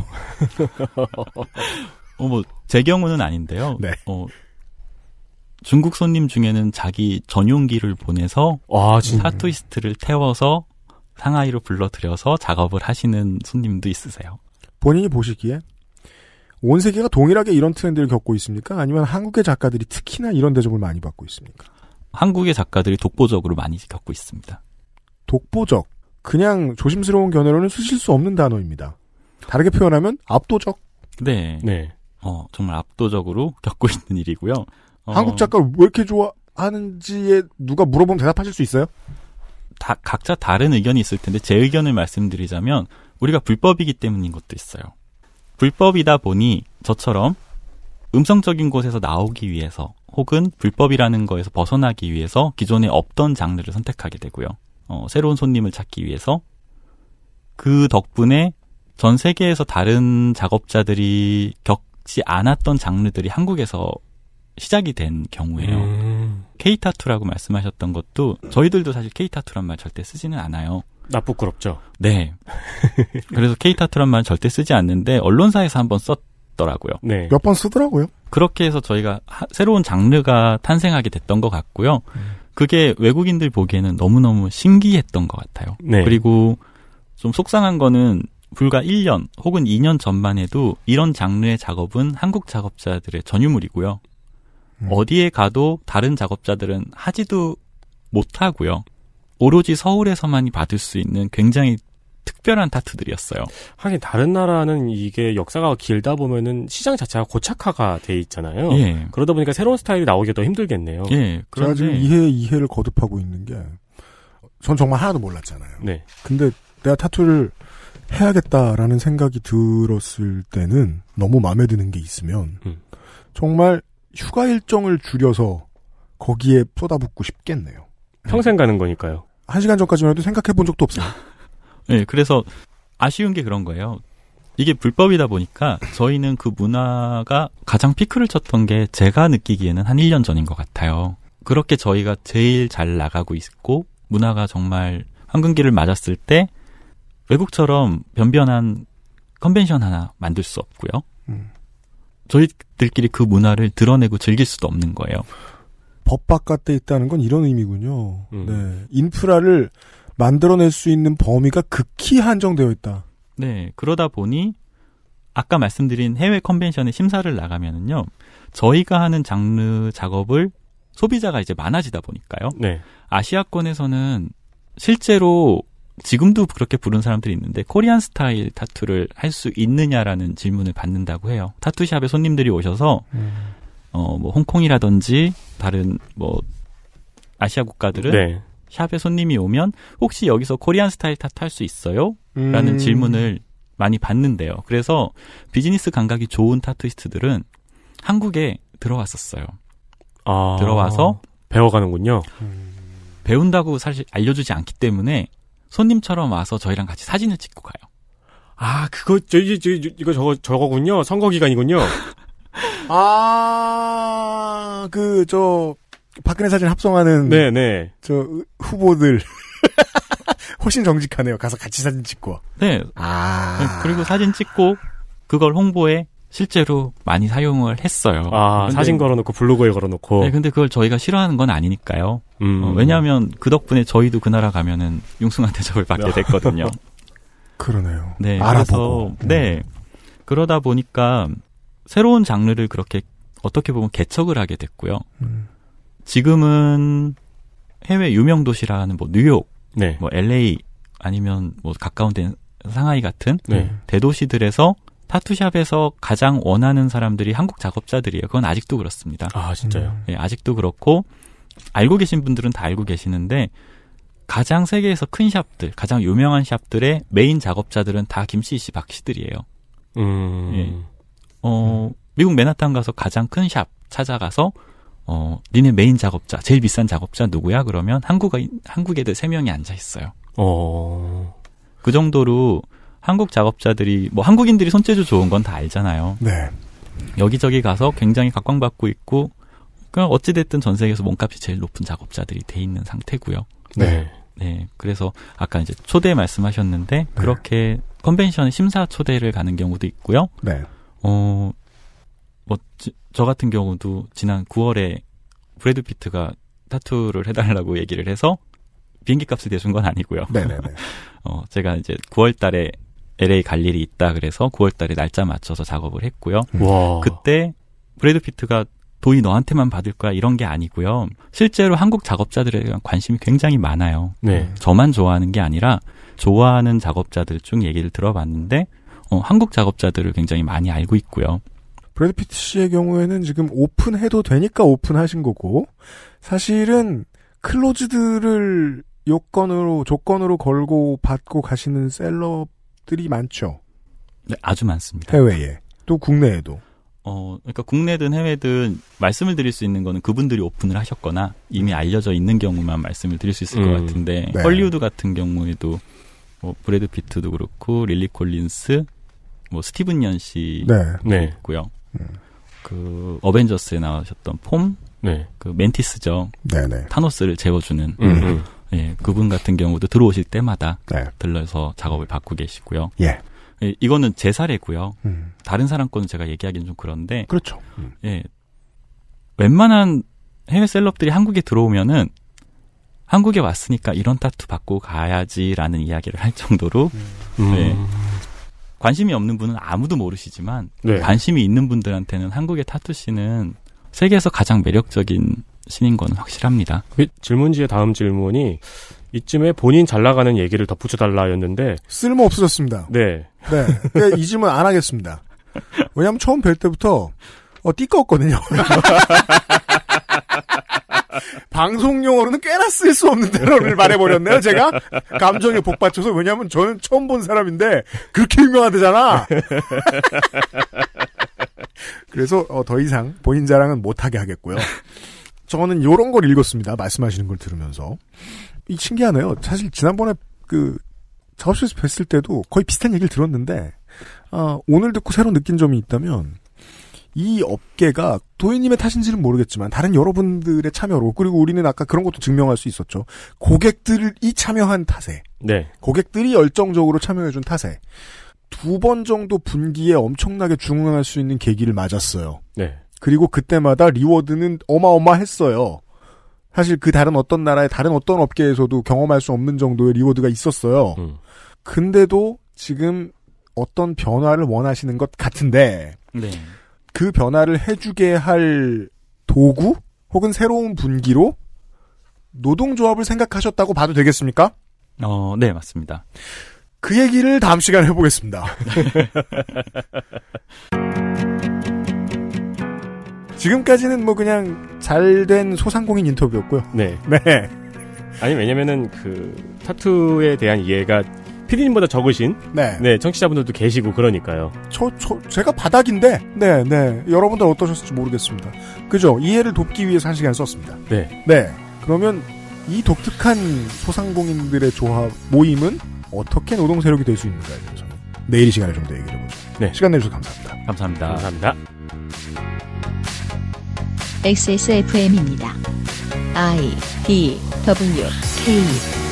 어, 뭐, 제 경우는 아닌데요. 네. 어, 중국 손님 중에는 자기 전용기를 보내서 아, 사투이스트를 태워서 상하이로 불러들여서 작업을 하시는 손님도 있으세요. 본인이 보시기에 온 세계가 동일하게 이런 트렌드를 겪고 있습니까? 아니면 한국의 작가들이 특히나 이런 대접을 많이 받고 있습니까? 한국의 작가들이 독보적으로 많이 겪고 있습니다. 독보적. 그냥 조심스러운 견해로는 쓰실 수 없는 단어입니다. 다르게 표현하면 압도적. 네. 네. 어, 정말 압도적으로 겪고 있는 일이고요. 어... 한국 작가를 왜 이렇게 좋아하는지에 누가 물어보면 대답하실 수 있어요? 다, 각자 다른 의견이 있을 텐데 제 의견을 말씀드리자면 우리가 불법이기 때문인 것도 있어요. 불법이다 보니 저처럼 음성적인 곳에서 나오기 위해서 혹은 불법이라는 거에서 벗어나기 위해서 기존에 없던 장르를 선택하게 되고요. 어, 새로운 손님을 찾기 위해서 그 덕분에 전 세계에서 다른 작업자들이 겪지 않았던 장르들이 한국에서 시작이 된 경우예요. 음. K타투라고 말씀하셨던 것도 저희들도 사실 K타투란 말 절대 쓰지는 않아요. 나 부끄럽죠. 네. 그래서 K타투란 말 절대 쓰지 않는데 언론사에서 한번 썼더라고요. 네. 몇 번 쓰더라고요. 그렇게 해서 저희가 하, 새로운 장르가 탄생하게 됐던 것 같고요. 음. 그게 외국인들 보기에는 너무너무 신기했던 것 같아요. 네. 그리고 좀 속상한 거는 불과 1년 혹은 2년 전만 해도 이런 장르의 작업은 한국 작업자들의 전유물이고요. 음. 어디에 가도 다른 작업자들은 하지도 못하고요. 오로지 서울에서만이 받을 수 있는 굉장히 특별한 타투들이었어요. 하긴 다른 나라는 이게 역사가 길다 보면은 시장 자체가 고착화가 돼 있잖아요. 예. 그러다 보니까 새로운 스타일이 나오기가 더 힘들겠네요. 예. 그런데... 제가 지금 이해 이해를 거듭하고 있는 게 전 정말 하나도 몰랐잖아요. 네. 근데 내가 타투를 해야겠다라는 생각이 들었을 때는 너무 마음에 드는 게 있으면 음. 정말 휴가 일정을 줄여서 거기에 쏟아붓고 싶겠네요. 평생 가는 거니까요. 한 시간 전까지만 해도 생각해 본 적도 없어요. 네, 그래서 아쉬운 게 그런 거예요. 이게 불법이다 보니까 저희는 그 문화가 가장 피크를 쳤던 게 제가 느끼기에는 한 1년 전인 것 같아요. 그렇게 저희가 제일 잘 나가고 있고 문화가 정말 황금기를 맞았을 때 외국처럼 변변한 컨벤션 하나 만들 수 없고요. 저희들끼리 그 문화를 드러내고 즐길 수도 없는 거예요. 법 바깥에 있다는 건 이런 의미군요. 음. 네. 인프라를 만들어낼 수 있는 범위가 극히 한정되어 있다. 네. 그러다 보니 아까 말씀드린 해외 컨벤션의 심사를 나가면은요. 저희가 하는 장르 작업을 소비자가 이제 많아지다 보니까요. 네. 아시아권에서는 실제로 지금도 그렇게 부른 사람들이 있는데 코리안 스타일 타투를 할 수 있느냐라는 질문을 받는다고 해요. 타투샵에 손님들이 오셔서 음. 어뭐 홍콩이라든지 다른 뭐 아시아 국가들은 네. 샵에 손님이 오면 혹시 여기서 코리안 스타일 타투 할 수 있어요? 라는 음. 질문을 많이 받는데요. 그래서 비즈니스 감각이 좋은 타투이스트들은 한국에 들어왔었어요. 아, 들어와서 배워가는군요. 배운다고 사실 알려주지 않기 때문에 손님처럼 와서 저희랑 같이 사진을 찍고 가요. 아, 그거, 저, 저, 저, 이거 저거, 저거군요. 선거기간이군요. 아, 그, 저, 박근혜 사진 합성하는. 네네. 네. 저, 후보들. 훨씬 정직하네요. 가서 같이 사진 찍고. 네. 아. 그리고 사진 찍고, 그걸 홍보에 실제로 많이 사용을 했어요. 아, 근데, 사진 걸어놓고 블로그에 걸어놓고. 네, 근데 그걸 저희가 싫어하는 건 아니니까요. 음. 어, 왜냐하면 그 덕분에 저희도 그 나라 가면은 융숭한 대접을 받게 됐거든요. 그러네요. 네, 알아서 네, 그러다 보니까 새로운 장르를 그렇게 어떻게 보면 개척을 하게 됐고요. 음. 지금은 해외 유명 도시라는 뭐 뉴욕, 네. 뭐 LA 아니면 뭐 가까운 데 상하이 같은 네. 대도시들에서 타투샵에서 가장 원하는 사람들이 한국 작업자들이에요. 그건 아직도 그렇습니다. 아, 진짜요? 음. 예, 아직도 그렇고, 알고 계신 분들은 다 알고 계시는데, 가장 세계에서 큰 샵들, 가장 유명한 샵들의 메인 작업자들은 다 김씨 씨, 박 씨들이에요. 음. 예. 어, 음. 미국 맨하탄 가서 가장 큰 샵 찾아가서, 어, 니네 메인 작업자, 제일 비싼 작업자 누구야? 그러면 한국, 한국 애들 세명이 앉아있어요. 어. 그 정도로 한국 작업자들이 뭐 한국인들이 손재주 좋은 건 다 알잖아요. 네. 여기저기 가서 굉장히 각광받고 있고 그러 그러니까 어찌 됐든 전 세계에서 몸값이 제일 높은 작업자들이 돼 있는 상태고요. 네. 네. 네. 그래서 아까 이제 초대 말씀하셨는데 네. 그렇게 컨벤션 심사 초대를 가는 경우도 있고요. 네. 어, 뭐, 저 같은 경우도 지난 9월에 브래드 피트가 타투를 해달라고 얘기를 해서 비행기 값을 대준 건 아니고요. 네네네. 네, 네. 어, 제가 이제 9월 달에 LA 갈 일이 있다 그래서 9월 달에 날짜 맞춰서 작업을 했고요. 음. 와. 그때 브래드 피트가 돈이 너한테만 받을 거야 이런 게 아니고요. 실제로 한국 작업자들에 대한 관심이 굉장히 많아요. 네. 저만 좋아하는 게 아니라 좋아하는 작업자들 중 얘기를 들어봤는데 어, 한국 작업자들을 굉장히 많이 알고 있고요. 브래드 피트 씨의 경우에는 지금 오픈해도 되니까 오픈하신 거고 사실은 클로즈들을 요건으로 조건으로 걸고 받고 가시는 셀럽 들이 많죠. 네, 아주 많습니다. 해외에 또 국내에도. 어, 그러니까 국내든 해외든 말씀을 드릴 수 있는 거는 그분들이 오픈을 하셨거나 이미 음. 알려져 있는 경우만 말씀을 드릴 수 있을 음, 것 같은데 네. 헐리우드 같은 경우에도 뭐 브래드 피트도 그렇고 릴리 콜린스, 뭐 스티븐 연 씨도 네. 네. 있고요. 네. 그 어벤져스에 나오셨던 폼, 네. 그 멘티스죠. 네네. 타노스를 재워주는. 음. 음. 예, 그분 같은 경우도 들어오실 때마다 네. 들러서 작업을 받고 계시고요. 예. 예 이거는 제 사례고요. 음. 다른 사람 거는 제가 얘기하기는 좀 그런데 그렇죠. 음. 예. 웬만한 해외 셀럽들이 한국에 들어오면은 한국에 왔으니까 이런 타투 받고 가야지라는 이야기를 할 정도로 음. 네. 관심이 없는 분은 아무도 모르시지만 네. 관심이 있는 분들한테는 한국의 타투 씨는 세계에서 가장 매력적인 신인 건 확실합니다. 그 질문지의 다음 질문이 이쯤에 본인 잘 나가는 얘기를 덧붙여 달라였는데 쓸모 없어졌습니다. 네. 네. 네. 이 질문 안 하겠습니다. 왜냐하면 처음 뵐 때부터 어, 띠꺼웠거든요. 방송 용어로는 꽤나 쓸 수 없는 대로를 말해버렸네요, 제가. 감정에 복받쳐서. 왜냐하면 저는 처음 본 사람인데, 그렇게 유명하대잖아. 그래서 어, 더 이상 본인 자랑은 못하게 하겠고요. 저는 이런 걸 읽었습니다. 말씀하시는 걸 들으면서 이 신기하네요. 사실 지난번에 그 작업실에서 뵀을 때도 거의 비슷한 얘기를 들었는데 아, 오늘 듣고 새로 느낀 점이 있다면 이 업계가 도희님의 탓인지는 모르겠지만 다른 여러분들의 참여로 그리고 우리는 아까 그런 것도 증명할 수 있었죠. 고객들이 참여한 탓에 네. 고객들이 열정적으로 참여해준 탓에 두 번 정도 분기에 엄청나게 중흥할 수 있는 계기를 맞았어요. 네. 그리고 그때마다 리워드는 어마어마했어요. 사실 그 다른 어떤 나라의 다른 어떤 업계에서도 경험할 수 없는 정도의 리워드가 있었어요. 음. 근데도 지금 어떤 변화를 원하시는 것 같은데 네. 그 변화를 해주게 할 도구 혹은 새로운 분기로 노동조합을 생각하셨다고 봐도 되겠습니까? 어, 네 맞습니다. 그 얘기를 다음 시간에 해보겠습니다. 지금까지는 뭐 그냥 잘된 소상공인 인터뷰였고요. 네. 네. 아니 왜냐면은 그 타투에 대한 이해가 피디님보다 적으신 네. 네 청취자분들도 계시고 그러니까요. 저, 저 제가 바닥인데 네, 네. 여러분들 어떠셨을지 모르겠습니다. 그죠? 이해를 돕기 위해서 한 시간 썼습니다. 네. 네. 그러면 이 독특한 소상공인들의 조합 모임은 어떻게 노동 세력이 될 수 있는가에 대해서 내일 이 시간에 좀더 얘기를 해보죠. 네. 시간 내주셔서 감사합니다. 감사합니다. 감사합니다. XSFM입니다. I D W K